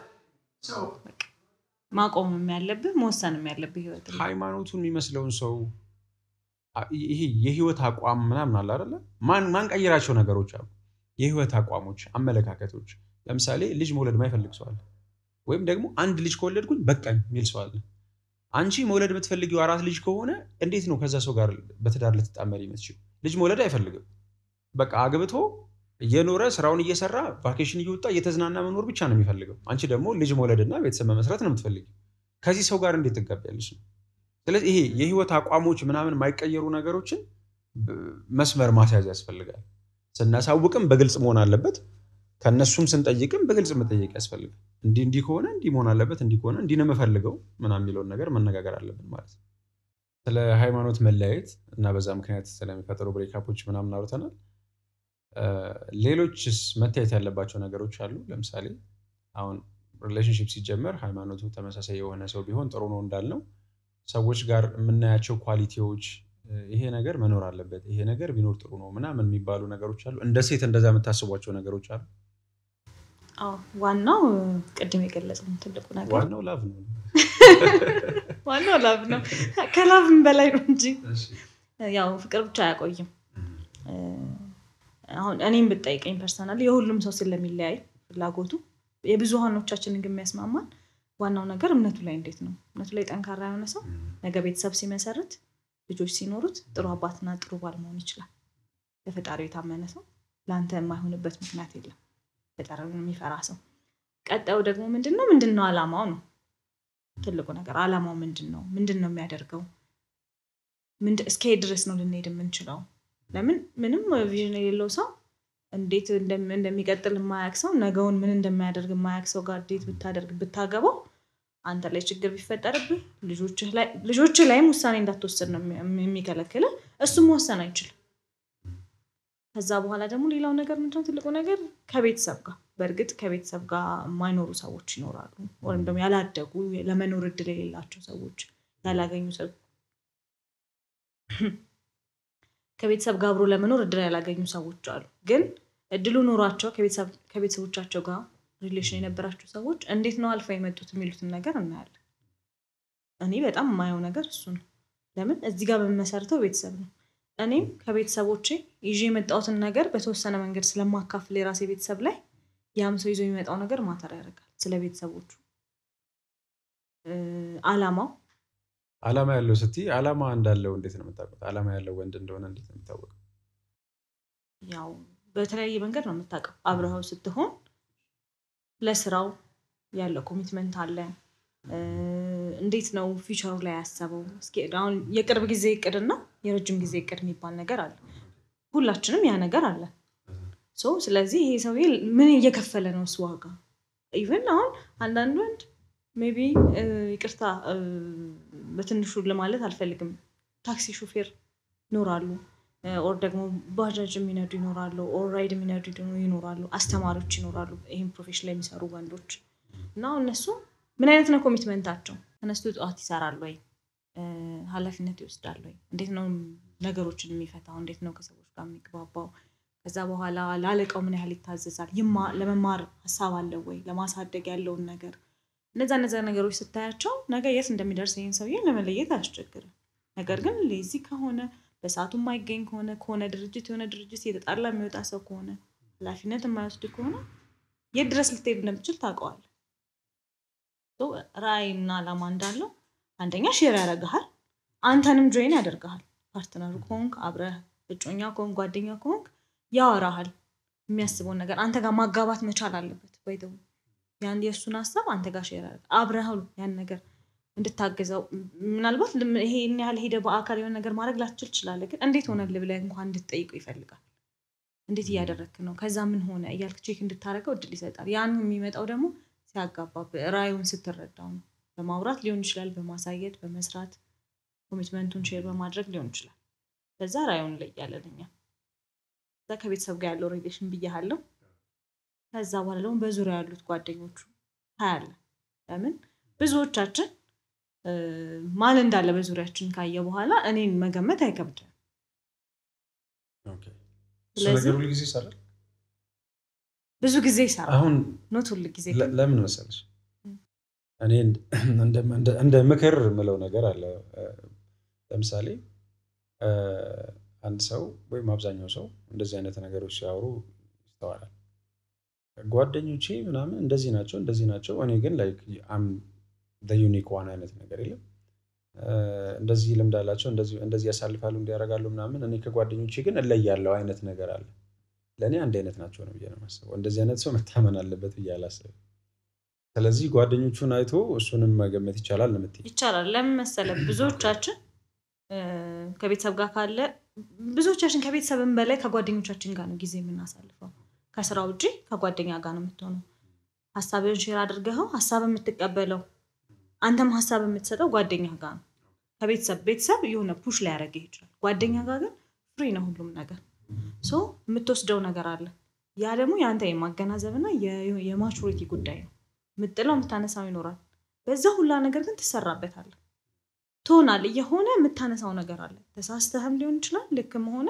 ማቆምም ያለብህ መወሰንም ያለብህ ህይወት ሃይማኖቱን የሚመስለውን ሰው ይሄ የህይወት አቋም ምናምን አለ አይደለ? ማንቀይራቸው ነገሮች አሉ። የህይወት አቋሞች፣ አመለካከቶች። ለምሳሌ ልጅ መውለድ ማይፈልግ ሰዋል ወይም ደግሞ አንድ ልጅ ከወለድኩኝ በቃኝ የሚል ሰው አንቺ መውለድ የምትፈልጊው አራት ልጅ ከሆነ እንዴት ነው ከዛ ሰው ጋር በትዳር ልትጣመር የምትችይው? ልጅ መውለድ አይፈልግም። በቃ አግብቶ እየኖረ ስራውን እየሰራ ቫኬሽን እየወጣ እየተዝናና መኖር ብቻ ነው የሚፈልገው። አንቺ ደግሞ ልጅ መውለድና ቤተሰብ መመስረት ነው የምትፈልጊው። ከዚህ ሰው ጋር እንዴት ትጋቢያለሽ ነው። ስለዚህ ይሄ የህይወት አቋሞች ምናምን የማይቀየሩ ነገሮችን መስመር ማስያዝ ያስፈልጋል። ስናሳውቅም በግልጽ መሆን አለበት። ከእነሱም ስንጠይቅም በግልጽ መጠየቅ ያስፈልጋል። እንዲህ እንዲህ ከሆነ እንዲህ መሆን አለበት፣ እንዲህ ከሆነ እንዲህ ነው የምፈልገው ምናምን የሚለውን ነገር መነጋገር አለብን ማለት ነው። ስለ ሃይማኖት መለያየት እና በዛ ምክንያት ስለሚፈጠሩ ብሬካፖች ምናምን አውርተናል። ሌሎችስ መታየት ያለባቸው ነገሮች አሉ። ለምሳሌ አሁን ሪሌሽንሽፕ ሲጀመር ሃይማኖቱ ተመሳሳይ የሆነ ሰው ቢሆን ጥሩ ነው እንዳልነው ሰዎች ጋር የምናያቸው ኳሊቲዎች ይሄ ነገር መኖር አለበት፣ ይሄ ነገር ቢኖር ጥሩ ነው ምናምን የሚባሉ ነገሮች አሉ። እንደ ሴት እንደዛ የምታስቧቸው ነገሮች አሉ። ዋናው ቅድም የገለጽ ትልቁ ነገርዋናው ላቭ ነው። ዋናው ላቭ ነው። ከላቭም በላይ ነው እንጂ ያው ፍቅር ብቻ አያቆይም። አሁን እኔም ብጠይቀኝ ፐርሰናል የሁሉም ሰው ስለሚለያይ ፍላጎቱ የብዙሃኖቻችንን ግን የሚያስማማን ዋናው ነገር እምነቱ ላይ እንዴት ነው እምነቱ ላይ ጠንካራ የሆነ ሰው ነገ ቤተሰብ ሲመሰርት ልጆች ሲኖሩት ጥሩ አባትና ጥሩ ባል መሆን ይችላል ለፈጣሪ የታመነ ሰው ለአንተ የማይሆንበት ምክንያት የለም ፈጣሪ የሚፈራ ሰው ቀጣዩ ደግሞ ምንድነው ምንድነው አላማው ነው ትልቁ ነገር አላማው ምንድን ነው ምንድን ነው የሚያደርገው እስከ ድረስ ነው ልንሄድ የምንችለው ለምን ምንም ቪዥን የሌለው ሰው እንዴት እንደሚቀጥል የማያውቅ ሰው ነገውን ምን እንደሚያደርግ የማያውቅ ሰው ጋር ዴት ብታደርግ ብታገባው አንተ ላይ ችግር ቢፈጠርብህ ልጆች ላይም ውሳኔ እንዳትወስድ ነው የሚከለክል። እሱም መወሰን አይችልም። ከዛ በኋላ ደግሞ ሌላው ነገር ምንድነው ትልቁ ነገር ከቤተሰብ ጋር በእርግጥ ከቤተሰብ ጋር የማይኖሩ ሰዎች ይኖራሉ፣ ወይም ደግሞ ያላደጉ ለመኖር እድል የሌላቸው ሰዎች ያላገኙ ከቤተሰብ ጋር አብሮ ለመኖር እድል ያላገኙ ሰዎች አሉ። ግን እድሉ ኖሯቸው ከቤተሰቦቻቸው ጋር ሪሌሽን የነበራቸው ሰዎች እንዴት ነው አልፋ የመጡት የሚሉትን ነገር እናያለን። እኔ በጣም የማየው ነገር እሱ ነው። ለምን እዚህ ጋር በመሰረተው ቤተሰብ ነው። እኔም ከቤተሰቦቼ ይዤ የመጣሁትን ነገር በተወሰነ መንገድ ስለማካፍል የራሴ ቤተሰብ ላይ ያም ሰው ይዞ የሚመጣው ነገር ማተር ያደርጋል ስለ ቤተሰቦቹ አላማው አላማ ያለው ስትይ አላማ እንዳለው እንዴት ነው የምታውቀው? አላማ ያለው ወንድ እንደሆነ እንዴት ነው የሚታወቀው? ያው በተለያየ መንገድ ነው የምታውቀው። አብረኸው ስትሆን ለስራው ያለው ኮሚትመንት አለ። እንዴት ነው ፊቸሩ ላይ ያሰበው? እስኪ አሁን የቅርብ ጊዜ እቅድና የረጅም ጊዜ እቅድ የሚባል ነገር አለ። ሁላችንም ያ ነገር አለ። ስለዚህ ይሄ ሰውዬ ምን እየከፈለ ነው እሱ ዋጋ? ኢቨን አሁን አንዳንድ ወንድ ሜይ ቢ ይቅርታ በትንሹ ለማለት አልፈልግም። ታክሲ ሹፌር ይኖራሉ፣ ኦር ደግሞ ባጃጅ የሚነዱ ይኖራሉ፣ ኦር ራይድ የሚነዱ ይኖራሉ፣ አስተማሪዎች ይኖራሉ፣ ይህም ፕሮፌሽን ላይ የሚሰሩ ወንዶች እና እነሱ ምን አይነት ነው ኮሚትመንታቸው? ተነስቶ ጠዋት ይሰራሉ ወይ? ኃላፊነት ይወስዳሉ ወይ? እንዴት ነው ነገሮችን የሚፈታው? እንዴት ነው ከሰዎች ጋር የሚግባባው? ከዛ በኋላ ላለቃው ምን ያህል ይታዘዛል? ለመማር ሀሳብ አለው ወይ? ለማሳደግ ያለውን ነገር እነዛ እነዛ ነገሮች ስታያቸው ነገ የት እንደሚደርስ ይህን ሰውዬ ለመለየት አያስቸግርም። ነገር ግን ሌዚ ከሆነ በሰዓቱ የማይገኝ ከሆነ ከሆነ ድርጅት የሆነ ድርጅት የተጣላ የሚወጣ ሰው ከሆነ ኃላፊነት የማይወስድ ከሆነ የት ድረስ ልትሄድ እንደምችል ታውቀዋል። ራዕይና አላማ እንዳለው አንደኛ ሼር ያደርግሃል፣ አንተንም ጆይን ያደርግሃል። ፓርትነሩ ከሆንክ አብረህ እጮኛ ከሆንክ ጓደኛ ከሆንክ ያወራሃል። የሚያስበውን ነገር አንተ ጋር ማጋባት መቻል አለበት ወይ ያን የእሱን ሀሳብ አንተ ጋር ሼር አብረኸው ያን ነገር እንድታገዘው ምናልባት ይሄን ያህል ሄደ በአካል የሆነ ነገር ማድረግ ላትችል ትችላለ፣ ግን እንዴት ሆነልህ ብለህ እንኳን እንድትጠይቁ ይፈልጋል። እንዴት እያደረግክ ነው? ከዛ ምን ሆነ እያልክ ቼክ እንድታደርገው እድል ይሰጣል። ያን የሚመጣው ደግሞ ሲያጋባ ራዩን ስትረዳው ነው። በማውራት ሊሆን ይችላል፣ በማሳየት በመስራት ኮሚትመንቱን ሼር በማድረግ ሊሆን ይችላል። በዛ ራዩን ላይ ያለንኛ ከቤተሰብ ጋር ያለው ሬሌሽን ብያሃለው። ከዛ በኋላ ደግሞ በዙሪያ ያሉት ጓደኞቹ ታያለ። ለምን ብዙዎቻችን ማን እንዳለ በዙሪያችን ካየ በኋላ እኔን መገመት አይከብድም። ብዙ ጊዜ ይሰራል። ኖት ጊዜ ለምን መሰለሽ እኔ እንደ ምክር የምለው ነገር አለ። ለምሳሌ አንድ ሰው ወይም አብዛኛው ሰው እንደዚህ አይነት ነገሮች ሲያወሩ ይስተዋላል። ጓደኞቼ ምናምን እንደዚህ ናቸው እንደዚህ ናቸው እኔ ግን ላይክ አም ዘ ዩኒክ ዋን አይነት ነገር የለም። እንደዚህ ልምድ አላቸው እንደዚህ ያሳልፋሉ እንዲህ ምናምን እኔ ከጓደኞቼ ግን እለያለሁ አይነት ነገር አለ። ለእኔ አንድ አይነት ናቸው ነው ብዬ ነው የማስበው እንደዚህ አይነት ሰው መታመን አለበት ብዬ አላስብም። ስለዚህ ጓደኞቹን አይቶ እሱንም መገመት ይቻላል ነው ይቻላል ለምን ብዙዎቻችን ከቤተሰብ ጋር ካለ ብዙዎቻችን ከቤተሰብን በላይ ከጓደኞቻችን ጋር ነው ጊዜ የምናሳልፈው ከስራ ውጭ ከጓደኛ ጋር ነው የምትሆነው። ሀሳብህን ሼር አድርገኸው ሀሳብ የምትቀበለው አንተም ሀሳብ የምትሰጠው ጓደኛ ጋር ነው። ከቤተሰብ ቤተሰብ የሆነ ፑሽ ሊያደርግ ይችላል። ጓደኛ ጋር ግን ፍሪ ነው ሁሉም ነገር። ሶ የምትወስደው ነገር አለ። ያ ደግሞ የአንተ የማገናዘብና የማቹሪቲ ጉዳይ ነው። የምጥለው የምታነሳው ይኖራል። በዛ ሁላ ነገር ግን ትሰራበታለህ፣ ትሆናል። እየሆነ የምታነሳው ነገር አለ። ተሳስተህም ሊሆን ይችላል ልክም ሆነ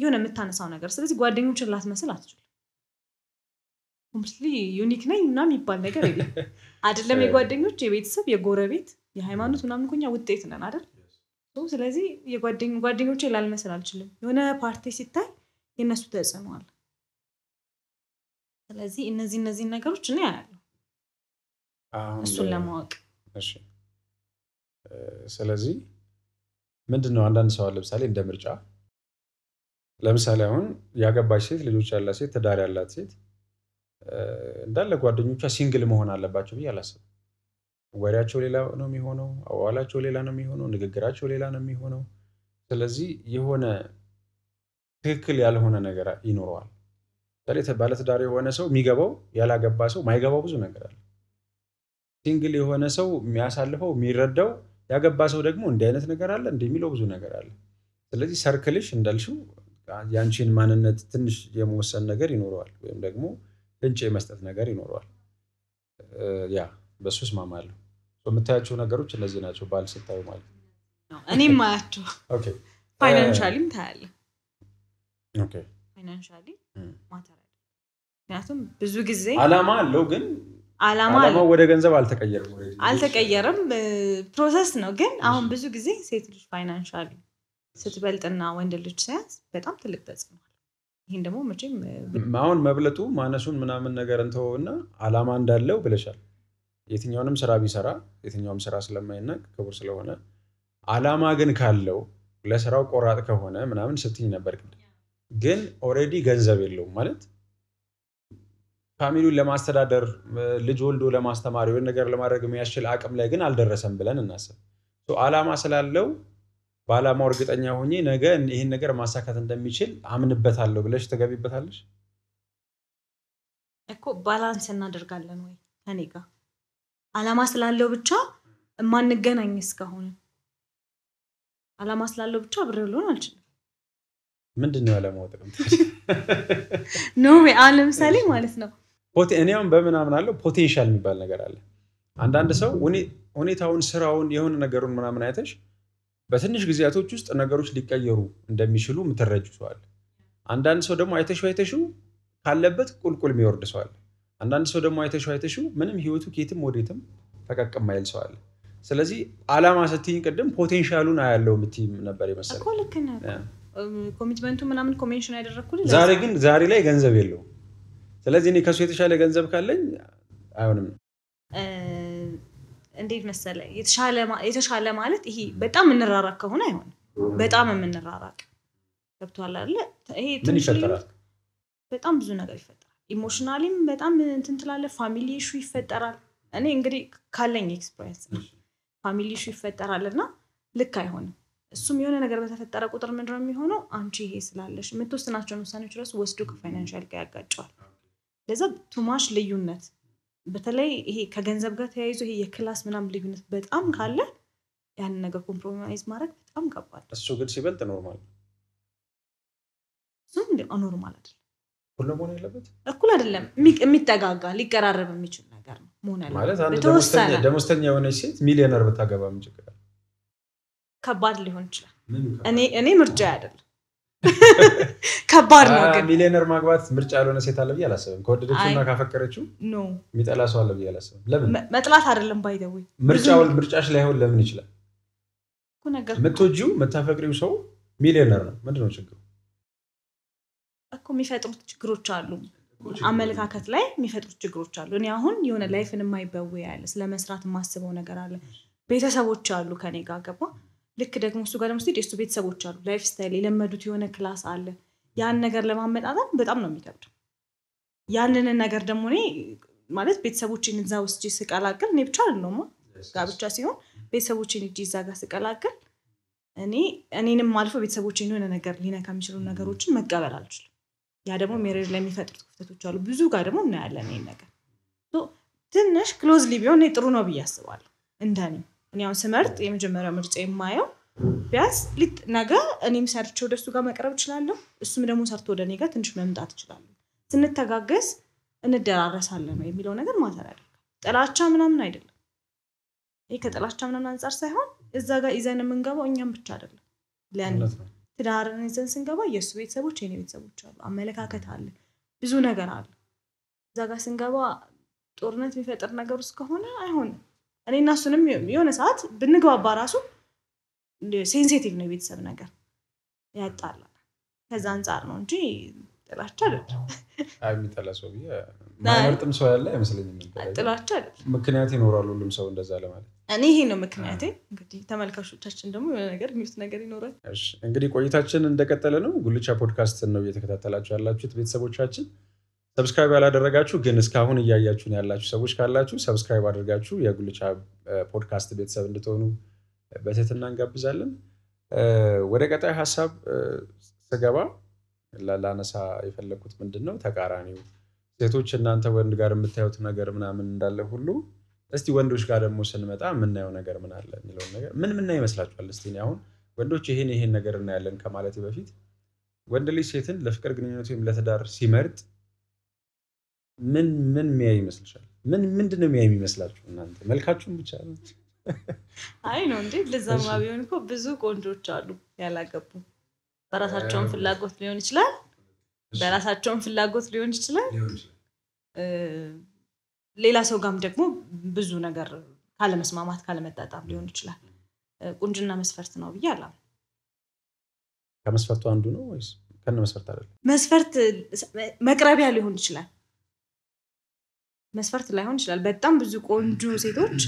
የሆነ የምታነሳው ነገር። ስለዚህ ጓደኞችን ላትመስል አትችልም። ኮምፕሊትሊ ዩኒክ ነኝ ምና የሚባል ነገር የለም። አደለም የጓደኞች፣ የቤተሰብ፣ የጎረቤት፣ የሃይማኖት ምናምን ኮኛ ውጤት ነን አደል ስለዚህ ጓደኞች ላልመስል አልችልም። የሆነ ፓርቲ ሲታይ የነሱ ተጽዕኖ ስለዚህ እነዚህ እነዚህን ነገሮች እና ያያለሁ እሱን ለማወቅ። ስለዚህ ምንድን ነው አንዳንድ ሰው ለምሳሌ እንደ ምርጫ ለምሳሌ አሁን ያገባች ሴት ልጆች ያላት ሴት ትዳር ያላት ሴት እንዳለ ጓደኞቿ ሲንግል መሆን አለባቸው ብዬ አላስብ። ወሬያቸው ሌላ ነው የሚሆነው፣ አዋላቸው ሌላ ነው የሚሆነው፣ ንግግራቸው ሌላ ነው የሚሆነው። ስለዚህ የሆነ ትክክል ያልሆነ ነገር ይኖረዋል። ለምሳሌ ባለትዳር የሆነ ሰው የሚገባው ያላገባ ሰው ማይገባው ብዙ ነገር አለ። ሲንግል የሆነ ሰው የሚያሳልፈው የሚረዳው፣ ያገባ ሰው ደግሞ እንዲህ አይነት ነገር አለ እንደሚለው ብዙ ነገር አለ። ስለዚህ ሰርክልሽ እንዳልሽው የአንቺን ማንነት ትንሽ የመወሰን ነገር ይኖረዋል፣ ወይም ደግሞ ፍንጭ የመስጠት ነገር ይኖረዋል። ያ በሱ እስማማለሁ። የምታያቸው ነገሮች እነዚህ ናቸው። ባል ስታዩ ማለት ነው። እኔም ማያቸው ፋይናንሻሊም ፋይናንሻሊ ማተር ምክንያቱም ብዙ ጊዜ አላማ አለው ግን ወደ ገንዘብ አልተቀየርም አልተቀየርም ፕሮሰስ ነው። ግን አሁን ብዙ ጊዜ ሴት ልጅ ፋይናንሻሊ ስትበልጥና ወንድ ልጅ ሳያንስ በጣም ትልቅ ተጽዕኖ ይህን ደግሞ መቼም አሁን መብለጡ ማነሱን ምናምን ነገር እንተወውና አላማ እንዳለው ብለሻል። የትኛውንም ስራ ቢሰራ የትኛውም ስራ ስለማይናቅ ክቡር ስለሆነ አላማ ግን ካለው ለስራው ቆራጥ ከሆነ ምናምን ስትኝ ነበር። ግን ኦልሬዲ ገንዘብ የለውም ማለት ፋሚሊውን ለማስተዳደር ልጅ ወልዶ ለማስተማር የሆነ ነገር ለማድረግ የሚያስችል አቅም ላይ ግን አልደረሰም ብለን እናስብ። አላማ ስላለው በዓላማው እርግጠኛ ሆኜ ነገ ይህን ነገር ማሳካት እንደሚችል አምንበታለሁ ብለሽ ትገቢበታለች? እኮ። ባላንስ እናደርጋለን ወይ ከኔ ጋር አላማ ስላለው ብቻ የማንገናኝ እስካሁን አላማ ስላለው ብቻ ብር ልሆን አልችልም። ምንድን ነው ያለማው ጥቅም ኖ ለምሳሌ ማለት ነው እኔም በምናምን አለው ፖቴንሻል የሚባል ነገር አለ። አንዳንድ ሰው ሁኔታውን፣ ስራውን፣ የሆነ ነገሩን ምናምን አይተሽ በትንሽ ጊዜያቶች ውስጥ ነገሮች ሊቀየሩ እንደሚችሉ የምትረጁ ሰዋል። አንዳንድ ሰው ደግሞ አይተሹ አይተሹ ካለበት ቁልቁል የሚወርድ ሰዋል። አንዳንድ ሰው ደግሞ አይተሹ አይተሹ ምንም ህይወቱ ኬትም ወዴትም ፈቀቅ የማይል ሰዋል። ስለዚህ አላማ ስትይኝ ቅድም ፖቴንሻሉን አያለው የምትይ ነበር የመሰለኝ ኮሚትመንቱ ምናምን ኮሜንሽን ዛሬ ግን ዛሬ ላይ ገንዘብ የለውም። ስለዚህ እኔ ከሱ የተሻለ ገንዘብ ካለኝ አይሆንም። እንዴት መሰለ የተሻለ ማለት ይሄ በጣም የምንራራቅ ከሆነ አይሆንም። በጣም የምንራራቅ ገብቶሃል ይሄ በጣም ብዙ ነገር ይፈጠራል። ኢሞሽናሊም በጣም እንትን ፋሚሊ ሹ ይፈጠራል። እኔ እንግዲህ ካለኝ ኤክስፒሪየንስ ፋሚሊ ሹ ይፈጠራል እና ልክ አይሆንም። እሱም የሆነ ነገር በተፈጠረ ቁጥር ምድ የሚሆነው? አንቺ ይሄ ስላለሽ የምትወስናቸውን ውሳኔዎች ድረስ ወስዶ ከፋይናንሽል ጋር ያጋጨዋል። ለዛ ቱማሽ ልዩነት በተለይ ይሄ ከገንዘብ ጋር ተያይዞ ይሄ የክላስ ምናምን ልዩነት በጣም ካለ ያን ነገር ኮምፕሮማይዝ ማድረግ በጣም ከባድ። እሱ ግን ሲበልጥ ኖርማል እሱም ኖርማል አይደለም። ሁሉ መሆን ያለበት እኩል አይደለም። የሚጠጋጋ ሊቀራረብ የሚችል ነገር ነው መሆን ያለበት። ደሞዝተኛ የሆነች ሴት ሚሊዮነር ብታገባ ምን ችግር አለ? ከባድ ሊሆን ይችላል። እኔ ምርጫ አይደለም ከባድ ነው ግን ሚሊዮነር ማግባት ምርጫ ያልሆነ ሴት አለ ብዬ አላስብም። ከወደደችው ካፈቀረችው የሚጠላ ሰው አለ ብዬ አላስብም። ለምን መጥላት አይደለም ባይደዌ ምርጫሽ ላይሆን ለምን ይችላል። የምትወጂው የምታፈቅሪው ሰው ሚሊዮነር ነው። ምንድን ነው ችግሩ? እኮ የሚፈጥሩት ችግሮች አሉ። አመለካከት ላይ የሚፈጥሩት ችግሮች አሉ። እኔ አሁን የሆነ ላይፍን የማይበዌ ያለ ስለመስራት የማስበው ነገር አለ። ቤተሰቦች አሉ ከኔ ጋር ገባ ልክ ደግሞ እሱ ጋር ደግሞ ስትሄድ የእሱ ቤተሰቦች አሉ፣ ላይፍ ስታይል የለመዱት የሆነ ክላስ አለ። ያን ነገር ለማመጣጠን በጣም ነው የሚከብድ ያንንን ነገር ደግሞ እኔ ማለት ቤተሰቦችን እዛ ውስጅ ስቀላቅል እኔ ብቻ አይደለሁም ጋብቻ ሲሆን ቤተሰቦችን እጅ እዛ ጋር ስቀላቅል እኔ እኔንም አልፎ ቤተሰቦችን የሆነ ነገር ሊነካ የሚችሉ hmm. ነገሮችን መቀበል አልችልም። ያ ደግሞ ሜሬድ ለሚፈጥሩት ክፍተቶች አሉ። ብዙ ጋር ደግሞ እናያለን ይህን ነገር ትንሽ ክሎዝ ቢሆን ጥሩ ነው ብዬ አስባለሁ እንደኔም እኔ አሁን ስመርጥ የመጀመሪያ ምርጫ የማየው ቢያንስ ነገ እኔም ሰርቼ ወደ እሱ ጋር መቅረብ እችላለሁ፣ እሱም ደግሞ ሰርቶ ወደ እኔ ጋር ትንሽ መምጣት እችላለሁ። ስንተጋገዝ እንደራረሳለን ነው የሚለው ነገር ማተር ያደርጋል። ጥላቻ ምናምን አይደለም። ይህ ከጥላቻ ምናምን አንጻር ሳይሆን እዛ ጋር ይዘን የምንገባው እኛም ብቻ አይደለም። ለእኔ ትዳርን ይዘን ስንገባ የእሱ ቤተሰቦች የኔ ቤተሰቦች አሉ፣ አመለካከት አለ፣ ብዙ ነገር አለ። እዛ ጋር ስንገባ ጦርነት የሚፈጥር ነገር ውስጥ ከሆነ አይሆንም። እኔ እና እሱንም የሆነ ሰዓት ብንግባባ ራሱ ሴንሴቲቭ ነው የቤተሰብ ነገር ያጣላል። ከዛ አንጻር ነው እንጂ ጥላቻ አይደለም። የሚጠላ ሰው ብዬ ሰው ያለ አይመስለኝም። ጥላቻ አይደለም፣ ምክንያት ይኖራል ሁሉም ሰው እንደዛ ለማለት እኔ ይሄ ነው ምክንያቴ። እንግዲህ ተመልካቾቻችን ደግሞ የሆነ ነገር የሚሉት ነገር ይኖራል። እንግዲህ ቆይታችን እንደቀጠለ ነው። ጉልቻ ፖድካስትን ነው እየተከታተላችሁ ያላችሁት ቤተሰቦቻችን ሰብስክራይብ ያላደረጋችሁ ግን እስካሁን እያያችሁን ያላችሁ ሰዎች ካላችሁ ሰብስክራይብ አድርጋችሁ የጉልቻ ፖድካስት ቤተሰብ እንድትሆኑ በትህትና እንጋብዛለን። ወደ ቀጣይ ሀሳብ ስገባ ላነሳ የፈለግኩት ምንድን ነው ተቃራኒው ሴቶች እናንተ ወንድ ጋር የምታዩት ነገር ምናምን እንዳለ ሁሉ እስቲ ወንዶች ጋር ደግሞ ስንመጣ የምናየው ነገር ምን አለ የሚለውን ነገር ምን ምና ይመስላችኋል? እስቲ አሁን ወንዶች ይሄን ይሄን ነገር እናያለን ከማለት በፊት ወንድ ልጅ ሴትን ለፍቅር ግንኙነት ወይም ለትዳር ሲመርጥ ምን ምን የሚያይ ይመስልሻል? ምን ምንድን ነው የሚያይ የሚመስላችሁ እናንተ? መልካችሁን ብቻ ነው? አይ ነው እንዴ! ለዛማ ቢሆን እኮ ብዙ ቆንጆች አሉ ያላገቡ። በራሳቸውን ፍላጎት ሊሆን ይችላል፣ በራሳቸውን ፍላጎት ሊሆን ይችላል። ሌላ ሰው ጋም ደግሞ ብዙ ነገር ካለመስማማት ካለመጣጣም ሊሆን ይችላል። ቁንጅና መስፈርት ነው ብዬ አላም። ከመስፈርቱ አንዱ ነው ወይስ ከነ መስፈርት አይደለም? መስፈርት መቅረቢያ ሊሆን ይችላል መስፈርት ላይሆን ይችላል። በጣም ብዙ ቆንጆ ሴቶች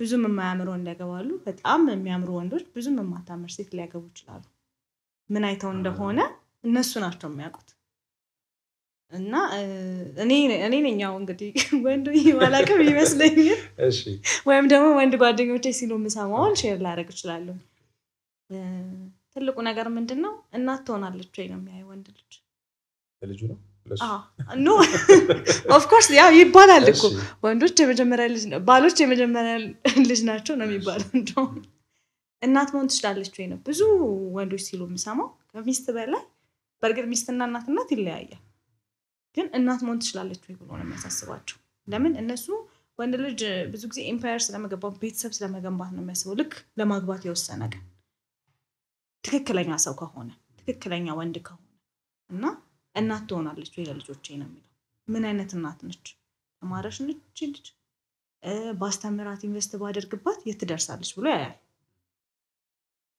ብዙም የማያምር ወንድ ያገባሉ። በጣም የሚያምሩ ወንዶች ብዙም የማታምር ሴት ሊያገቡ ይችላሉ። ምን አይተው እንደሆነ እነሱ ናቸው የሚያውቁት። እና እኔ ነኛው እንግዲህ ወንዱ ማላቅም ይመስለኛል፣ ወይም ደግሞ ወንድ ጓደኞቼ ሲሉ ምሰማውን ሼር ላደረግ ይችላሉ ትልቁ ነገር ምንድን ነው? እናት ትሆናለች ወይ ነው የሚያየ ወንድ ልጅ ልጁ ነው ኖ ኦፍኮርስ ያው ይባላል እኮ ወንዶች የመጀመሪያ ልጅ ባሎች የመጀመሪያ ልጅ ናቸው ነው የሚባለው እንደውም እናት መሆን ትችላለች ወይ ነው ብዙ ወንዶች ሲሉ የምሰማው ከሚስት በላይ በእርግጥ ሚስትና እናትነት ይለያያል ግን እናት መሆን ትችላለች ወይ ብሎ ነው የሚያሳስባቸው ለምን እነሱ ወንድ ልጅ ብዙ ጊዜ ኤምፓየር ስለመገባት ቤተሰብ ስለመገንባት ነው የሚያስበው ልክ ለማግባት የወሰነ ቀን ትክክለኛ ሰው ከሆነ ትክክለኛ ወንድ ከሆነ እና እናት ትሆናለች ወይ ለልጆቼ ነው የሚለው። ምን አይነት እናት ነች? ተማረሽ ነች ልጅ በአስተምራት ኢንቨስት ባደርግባት የት ትደርሳለች ብሎ ያያል።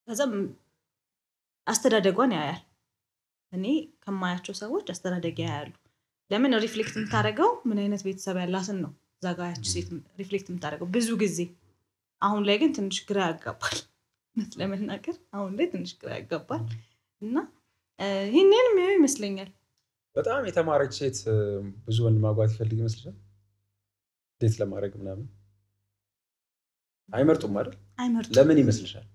ከዛም አስተዳደጓን ያያል። እኔ ከማያቸው ሰዎች አስተዳደግ ያያሉ። ለምን ሪፍሌክት የምታደርገው ምን አይነት ቤተሰብ ያላትን ነው። እዛ ጋ ያች ሴት ሪፍሌክት የምታደርገው ብዙ ጊዜ። አሁን ላይ ግን ትንሽ ግራ ያጋባል። እውነት ለመናገር አሁን ላይ ትንሽ ግራ ያጋባል እና ይህንን የሚያዩ ይመስለኛል በጣም የተማረች ሴት ብዙ ወንድ ማግባት ይፈልግ ይመስልሻል? ዴት ለማድረግ ምናምን አይመርጡም አይደል? ለምን ይመስልሻል?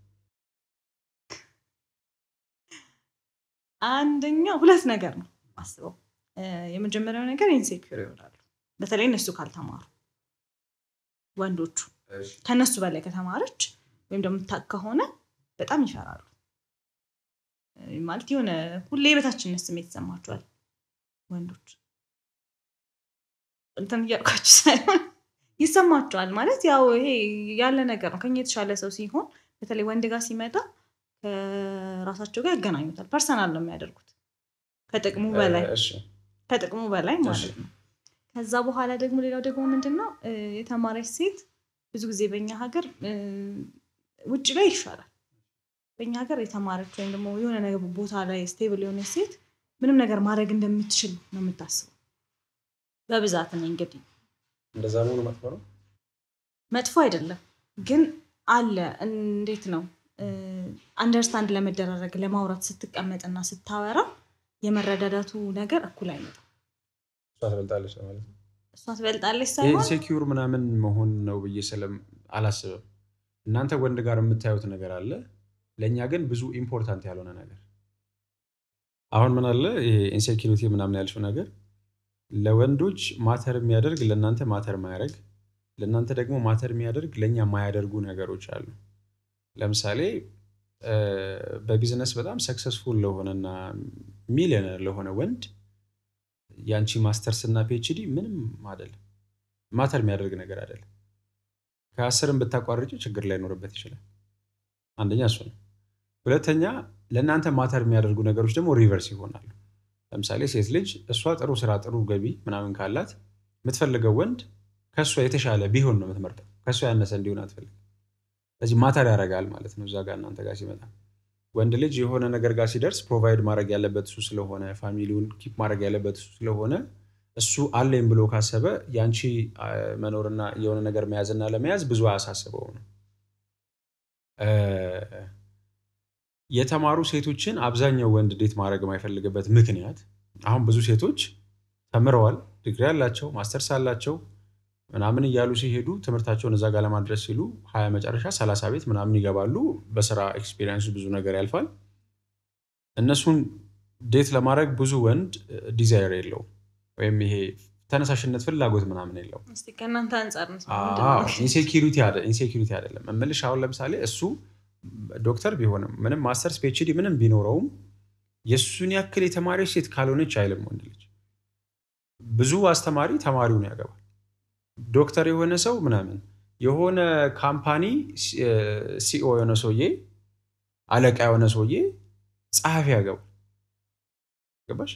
አንደኛው ሁለት ነገር ነው አስበው። የመጀመሪያው ነገር ኢንሴኪር ይሆናሉ፣ በተለይ እነሱ ካልተማሩ ወንዶቹ ከነሱ በላይ ከተማረች ወይም ደግሞ ታቅ ከሆነ በጣም ይፈራሉ። ማለት የሆነ ሁሌ የበታችነት ስሜት ይሰማቸዋል። ወንዶች እንትን እያልኳችሁ ሳይሆን ይሰማቸዋል ማለት ያው ይሄ ያለ ነገር ነው። ከኛ የተሻለ ሰው ሲሆን በተለይ ወንድ ጋር ሲመጣ ከራሳቸው ጋር ያገናኙታል። ፐርሰናል ነው የሚያደርጉት ከጥቅሙ በላይ ከጥቅሙ በላይ ማለት ነው። ከዛ በኋላ ደግሞ ሌላው ደግሞ ምንድን ነው የተማረች ሴት ብዙ ጊዜ በእኛ ሀገር ውጭ ላይ ይሻላል። በእኛ ሀገር የተማረች ወይም ደግሞ የሆነ ነገር ቦታ ላይ ስቴብል የሆነች ሴት ምንም ነገር ማድረግ እንደምትችል ነው የምታስበው። በብዛት እኔ እንግዲህ እንደዛ መሆኑ መጥፎ ነው? መጥፎ አይደለም ግን አለ። እንዴት ነው አንደርስታንድ ለመደራረግ ለማውራት ስትቀመጥና ስታወራ የመረዳዳቱ ነገር እኩል አይመጣም። እሷ ትበልጣለች ነው ማለት ነው። እሷ ትበልጣለች ሳይሆን ምናምን መሆን ነው ብዬ ስለም አላስብም። እናንተ ወንድ ጋር የምታዩት ነገር አለ፣ ለእኛ ግን ብዙ ኢምፖርታንት ያልሆነ ነገር አሁን ምን አለ ኢንሴኪሪቲ ምናምን ያልሽው ነገር ለወንዶች ማተር የሚያደርግ ለእናንተ ማተር ማያደርግ ለእናንተ ደግሞ ማተር የሚያደርግ ለእኛ ማያደርጉ ነገሮች አሉ። ለምሳሌ በቢዝነስ በጣም ሰክሰስፉል ለሆነና ሚሊዮነር ለሆነ ወንድ የአንቺ ማስተርስ እና ፒኤችዲ ምንም አይደለም፣ ማተር የሚያደርግ ነገር አይደለም። ከአስርም ብታቋርጭ ችግር ላይኖርበት ይችላል። አንደኛ እሱ ነው። ሁለተኛ ለእናንተ ማተር የሚያደርጉ ነገሮች ደግሞ ሪቨርስ ይሆናሉ። ለምሳሌ ሴት ልጅ እሷ ጥሩ ስራ፣ ጥሩ ገቢ ምናምን ካላት የምትፈልገው ወንድ ከእሷ የተሻለ ቢሆን ነው የምትመርጠው። ከእሷ ያነሰ እንዲሆን አትፈልግ። ስለዚህ ማተር ያደርጋል ማለት ነው እዛ ጋር እናንተ ጋር ሲመጣ ወንድ ልጅ የሆነ ነገር ጋር ሲደርስ ፕሮቫይድ ማድረግ ያለበት እሱ ስለሆነ ፋሚሊውን ኪፕ ማድረግ ያለበት እሱ ስለሆነ እሱ አለኝ ብሎ ካሰበ ያንቺ መኖርና የሆነ ነገር መያዝና ለመያዝ ብዙ አያሳስበው ነው። የተማሩ ሴቶችን አብዛኛው ወንድ ዴት ማድረግ የማይፈልግበት ምክንያት አሁን ብዙ ሴቶች ተምረዋል፣ ዲግሪ አላቸው፣ ማስተርስ አላቸው ምናምን እያሉ ሲሄዱ ትምህርታቸውን እዛ ጋር ለማድረስ ሲሉ ሀያ መጨረሻ ሰላሳ ቤት ምናምን ይገባሉ። በስራ ኤክስፔሪንሱ ብዙ ነገር ያልፋል። እነሱን ዴት ለማድረግ ብዙ ወንድ ዲዛይር የለው ወይም ይሄ ተነሳሽነት ፍላጎት ምናምን የለው። ኢንሴኪሪቲ አይደለም እምልሽ። አሁን ለምሳሌ እሱ ዶክተር ቢሆንም ምንም ማስተርስ ፒኤችዲ ምንም ቢኖረውም የእሱን ያክል የተማሪዎች ሴት ካልሆነች አይልም ወንድ ልጅ። ብዙ አስተማሪ ተማሪውን ያገባል። ዶክተር የሆነ ሰው ምናምን የሆነ ካምፓኒ ሲኦ የሆነ ሰውዬ አለቃ የሆነ ሰውዬ ጸሐፊ ያገባል። ገባሽ?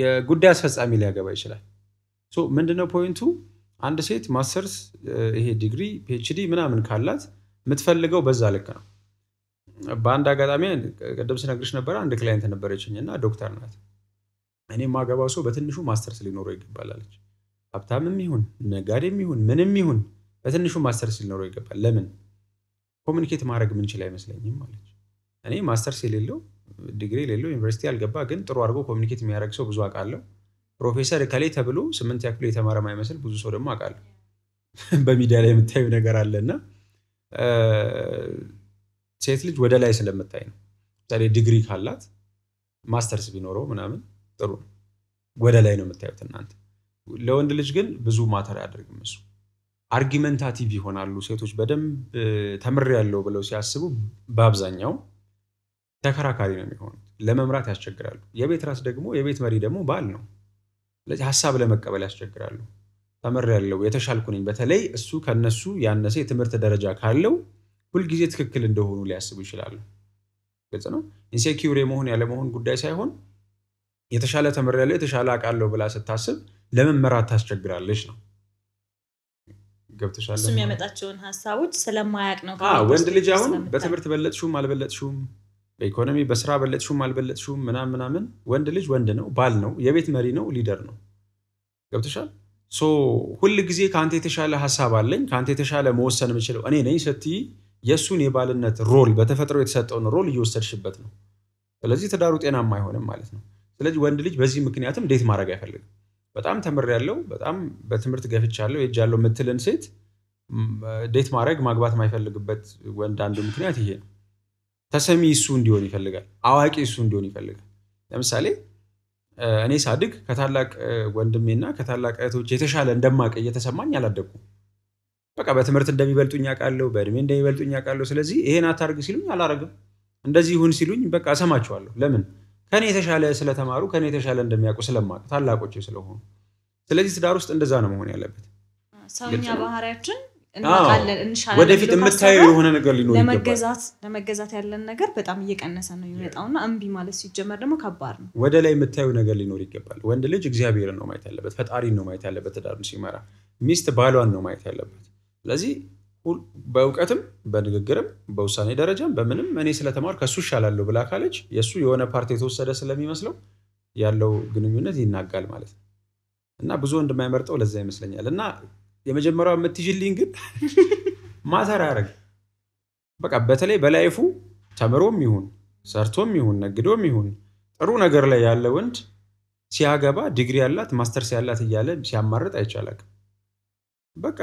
የጉዳይ አስፈጻሚ ሊያገባ ይችላል። ምንድነው ፖይንቱ? አንድ ሴት ማስተርስ፣ ይሄ ዲግሪ፣ ፒኤችዲ ምናምን ካላት የምትፈልገው በዛ ልክ ነው። በአንድ አጋጣሚ ቅድም ስነግርሽ ነበረ አንድ ክላይንት ነበረችኝ እና ዶክተር ናት። እኔ ማገባው ሰው በትንሹ ማስተርስ ሊኖረው ይገባል አለች። ሀብታምም ይሁን ነጋዴም ይሁን ምንም ይሁን በትንሹ ማስተርስ ሊኖረው ይገባል። ለምን ኮሚኒኬት ማድረግ ምንችል አይመስለኝም አለች። እኔ ማስተርስ የሌለው ዲግሪ የሌለው ዩኒቨርሲቲ ያልገባ ግን ጥሩ አድርጎ ኮሚኒኬት የሚያደርግ ሰው ብዙ አውቃለሁ። ፕሮፌሰር ከሌ ተብሎ ስምንት ያክሎ የተማረ ማይመስል ብዙ ሰው ደግሞ አውቃለሁ። በሚዲያ ላይ የምታዩ ነገር አለ እና ሴት ልጅ ወደ ላይ ስለምታይ ነው። ለምሳሌ ዲግሪ ካላት ማስተርስ ቢኖረው ምናምን ጥሩ ነው። ወደ ላይ ነው የምታዩት እናንተ። ለወንድ ልጅ ግን ብዙ ማተር አያደርግም እሱ። አርጊመንታቲቭ ይሆናሉ ሴቶች በደንብ ተምሬያለሁ ብለው ሲያስቡ በአብዛኛው ተከራካሪ ነው የሚሆኑት። ለመምራት ያስቸግራሉ። የቤት ራስ ደግሞ የቤት መሪ ደግሞ ባል ነው። ስለዚህ ሀሳብ ለመቀበል ያስቸግራሉ። ተምሬያለሁ የተሻልኩ ነኝ። በተለይ እሱ ከነሱ ያነሰ የትምህርት ደረጃ ካለው ሁልጊዜ ትክክል እንደሆኑ ሊያስቡ ይችላሉ። ግልጽ ነው። ኢንሴኪውር የመሆን ያለመሆን ጉዳይ ሳይሆን የተሻለ ተምሬያለሁ፣ የተሻለ አውቃለሁ ብላ ስታስብ ለመመራት ታስቸግራለች ነው። ገብተሻል። እሱም ያመጣቸውን ሀሳቦች ስለማያቅ ነው። ወንድ ልጅ አሁን በትምህርት በለጥሹም አልበለጥሹም፣ በኢኮኖሚ በስራ በለጥሹም አልበለጥሹም ምናምን ምናምን፣ ወንድ ልጅ ወንድ ነው፣ ባል ነው፣ የቤት መሪ ነው፣ ሊደር ነው። ገብተሻል። ሁል ጊዜ ከአንተ የተሻለ ሀሳብ አለኝ፣ ከአንተ የተሻለ መወሰን የምችለው እኔ ነኝ ስትይ የእሱን የባልነት ሮል በተፈጥሮ የተሰጠውን ሮል እየወሰድሽበት ነው። ስለዚህ ትዳሩ ጤናማ አይሆንም ማለት ነው። ስለዚህ ወንድ ልጅ በዚህ ምክንያትም ዴት ማድረግ አይፈልግም። በጣም ተምሬያለሁ፣ በጣም በትምህርት ገፍቻለሁ፣ ሄጃለሁ የምትልን ሴት ዴት ማድረግ ማግባት የማይፈልግበት ወንድ አንዱ ምክንያት ይሄ ነው። ተሰሚ እሱ እንዲሆን ይፈልጋል። አዋቂ እሱ እንዲሆን ይፈልጋል። ለምሳሌ እኔ ሳድግ ከታላቅ ወንድሜና ከታላቅ እህቶች የተሻለ እንደማቀ እየተሰማኝ አላደግኩም። በቃ በትምህርት እንደሚበልጡኝ አውቃለሁ፣ በእድሜ እንደሚበልጡኝ አውቃለሁ። ስለዚህ ይሄን አታርግ ሲሉኝ አላረግም፣ እንደዚህ ይሁን ሲሉኝ በቃ እሰማቸዋለሁ። ለምን ከኔ የተሻለ ስለተማሩ ከኔ የተሻለ እንደሚያውቁ ስለማውቅ ታላቆች ስለሆኑ። ስለዚህ ትዳር ውስጥ እንደዛ ነው መሆን ያለበት። ሰውኛ ባህሪያችን ወደፊት የምታየው የሆነ ነገር ሊኖር ለመገዛት ለመገዛት ያለን ነገር በጣም እየቀነሰ ነው የሚመጣውና እምቢ ማለት ሲጀመር ደግሞ ከባድ ነው። ወደ ላይ የምታየው ነገር ሊኖር ይገባል። ወንድ ልጅ እግዚአብሔርን ነው ማየት ያለበት፣ ፈጣሪን ነው ማየት ያለበት። ትዳሩን ሲመራ ሚስት ባሏን ነው ማየት ያለበት። ስለዚህ በእውቀትም በንግግርም በውሳኔ ደረጃም በምንም እኔ ስለተማር ከሱ ይሻላለሁ ብላ ካለች የእሱ የሆነ ፓርቲ የተወሰደ ስለሚመስለው ያለው ግንኙነት ይናጋል ማለት ነው እና ብዙ ወንድ የማይመርጠው ለዛ ይመስለኛል። እና የመጀመሪያው የምትይዥልኝ ግን ማተር ያደረግ በቃ በተለይ በላይፉ ተምሮም ይሁን ሰርቶም ይሁን ነግዶም ይሁን ጥሩ ነገር ላይ ያለ ወንድ ሲያገባ ዲግሪ ያላት ማስተርስ ያላት እያለ ሲያማርጥ አይቻላል። በቃ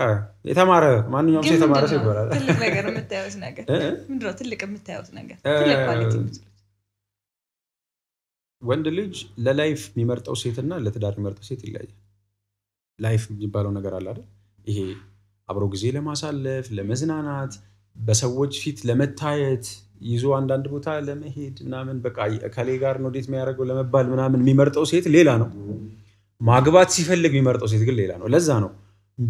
የተማረ ማንኛውም ሰው የተማረ ሰው ይባላል። ትልቅ ነገር የምታየት ነገር ምንድን ነው? ትልቅ የምታየት ነገር ወንድ ልጅ ለላይፍ የሚመርጠው ሴትና ለትዳር የሚመርጠው ሴት ይለያል። ላይፍ የሚባለው ነገር አለ አይደል? ይሄ አብሮ ጊዜ ለማሳለፍ ለመዝናናት፣ በሰዎች ፊት ለመታየት ይዞ አንዳንድ ቦታ ለመሄድ ምናምን በቃ ከሌ ጋር ነው ዴት የሚያደርገው ለመባል ምናምን የሚመርጠው ሴት ሌላ ነው። ማግባት ሲፈልግ የሚመርጠው ሴት ግን ሌላ ነው። ለዛ ነው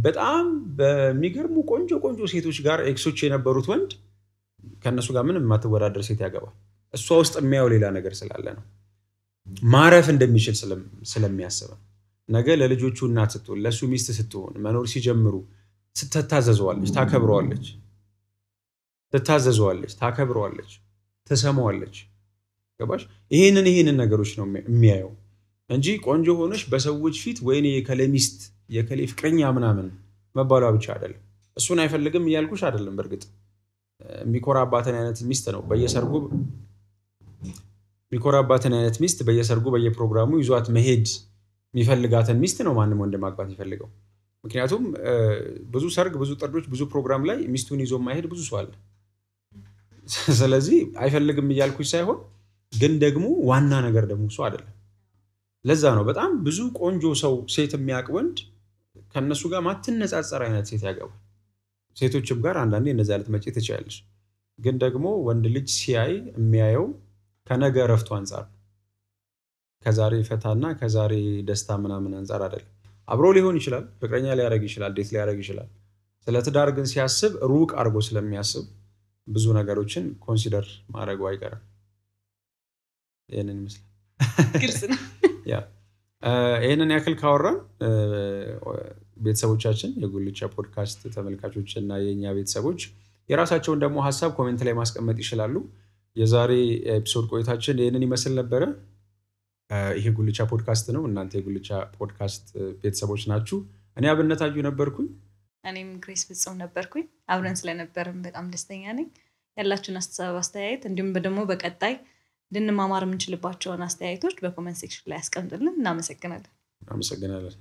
በጣም በሚገርሙ ቆንጆ ቆንጆ ሴቶች ጋር ኤክሶች የነበሩት ወንድ ከእነሱ ጋር ምንም የማትወዳደር ሴት ያገባል። እሷ ውስጥ የሚያየው ሌላ ነገር ስላለ ነው። ማረፍ እንደሚችል ስለሚያስብ ነገ ለልጆቹ እናት ስትሆን፣ ለእሱ ሚስት ስትሆን፣ መኖር ሲጀምሩ ስትታዘዘዋለች፣ ታከብረዋለች፣ ትታዘዘዋለች፣ ታከብረዋለች፣ ትሰማዋለች። ገባሽ? ይህንን ይህንን ነገሮች ነው የሚያየው እንጂ ቆንጆ ሆነሽ በሰዎች ፊት ወይኔ ከሌ የከሌ ፍቅረኛ ምናምን መባሏ ብቻ አይደለም። እሱን አይፈልግም እያልኩሽ አይደለም። በእርግጥ የሚኮራባትን አይነት ሚስት ነው በየሰርጉ የሚኮራባትን አይነት ሚስት በየሰርጉ በየፕሮግራሙ ይዟት መሄድ የሚፈልጋትን ሚስት ነው ማንም ወንድ ማግባት ይፈልገው። ምክንያቱም ብዙ ሰርግ፣ ብዙ ጥርዶች፣ ብዙ ፕሮግራም ላይ ሚስቱን ይዞ ማይሄድ ብዙ ሰው አለ። ስለዚህ አይፈልግም እያልኩች ሳይሆን ግን ደግሞ ዋና ነገር ደግሞ እሱ አይደለም። ለዛ ነው በጣም ብዙ ቆንጆ ሰው ሴት የሚያውቅ ወንድ ከእነሱ ጋር ማትነጻጸር አይነት ሴት ያገባል። ሴቶችም ጋር አንዳንዴ እነዚ አይነት መጪ ትችላለች። ግን ደግሞ ወንድ ልጅ ሲያይ የሚያየው ከነገ እረፍቱ አንጻር ከዛሬ ፈታና ከዛሬ ደስታ ምናምን አንጻር አይደለም። አብሮ ሊሆን ይችላል፣ ፍቅረኛ ሊያደርግ ይችላል፣ ዴት ሊያደርግ ይችላል። ስለ ትዳር ግን ሲያስብ ሩቅ አድርጎ ስለሚያስብ ብዙ ነገሮችን ኮንሲደር ማድረጉ አይቀርም። ይህንን ይመስላል። ግልጽ ነው። ይህንን ያክል ካወራን ቤተሰቦቻችን የጉልቻ ፖድካስት ተመልካቾች እና የእኛ ቤተሰቦች የራሳቸውን ደግሞ ሀሳብ ኮሜንት ላይ ማስቀመጥ ይችላሉ። የዛሬ ኤፒሶድ ቆይታችን ይህንን ይመስል ነበረ። ይሄ ጉልቻ ፖድካስት ነው። እናንተ የጉልቻ ፖድካስት ቤተሰቦች ናችሁ። እኔ አብነት አዩ ነበርኩኝ። እኔም ግሬስ ፍጹም ነበርኩኝ። አብረን ስለነበርም በጣም ደስተኛ ነኝ። ያላችሁን አስተሳብ አስተያየት እንዲሁም ደግሞ በቀጣይ ልንማማር የምንችልባቸውን አስተያየቶች በኮመንት ሴክሽን ላይ ያስቀምጥልን። እናመሰግናለን። እናመሰግናለን።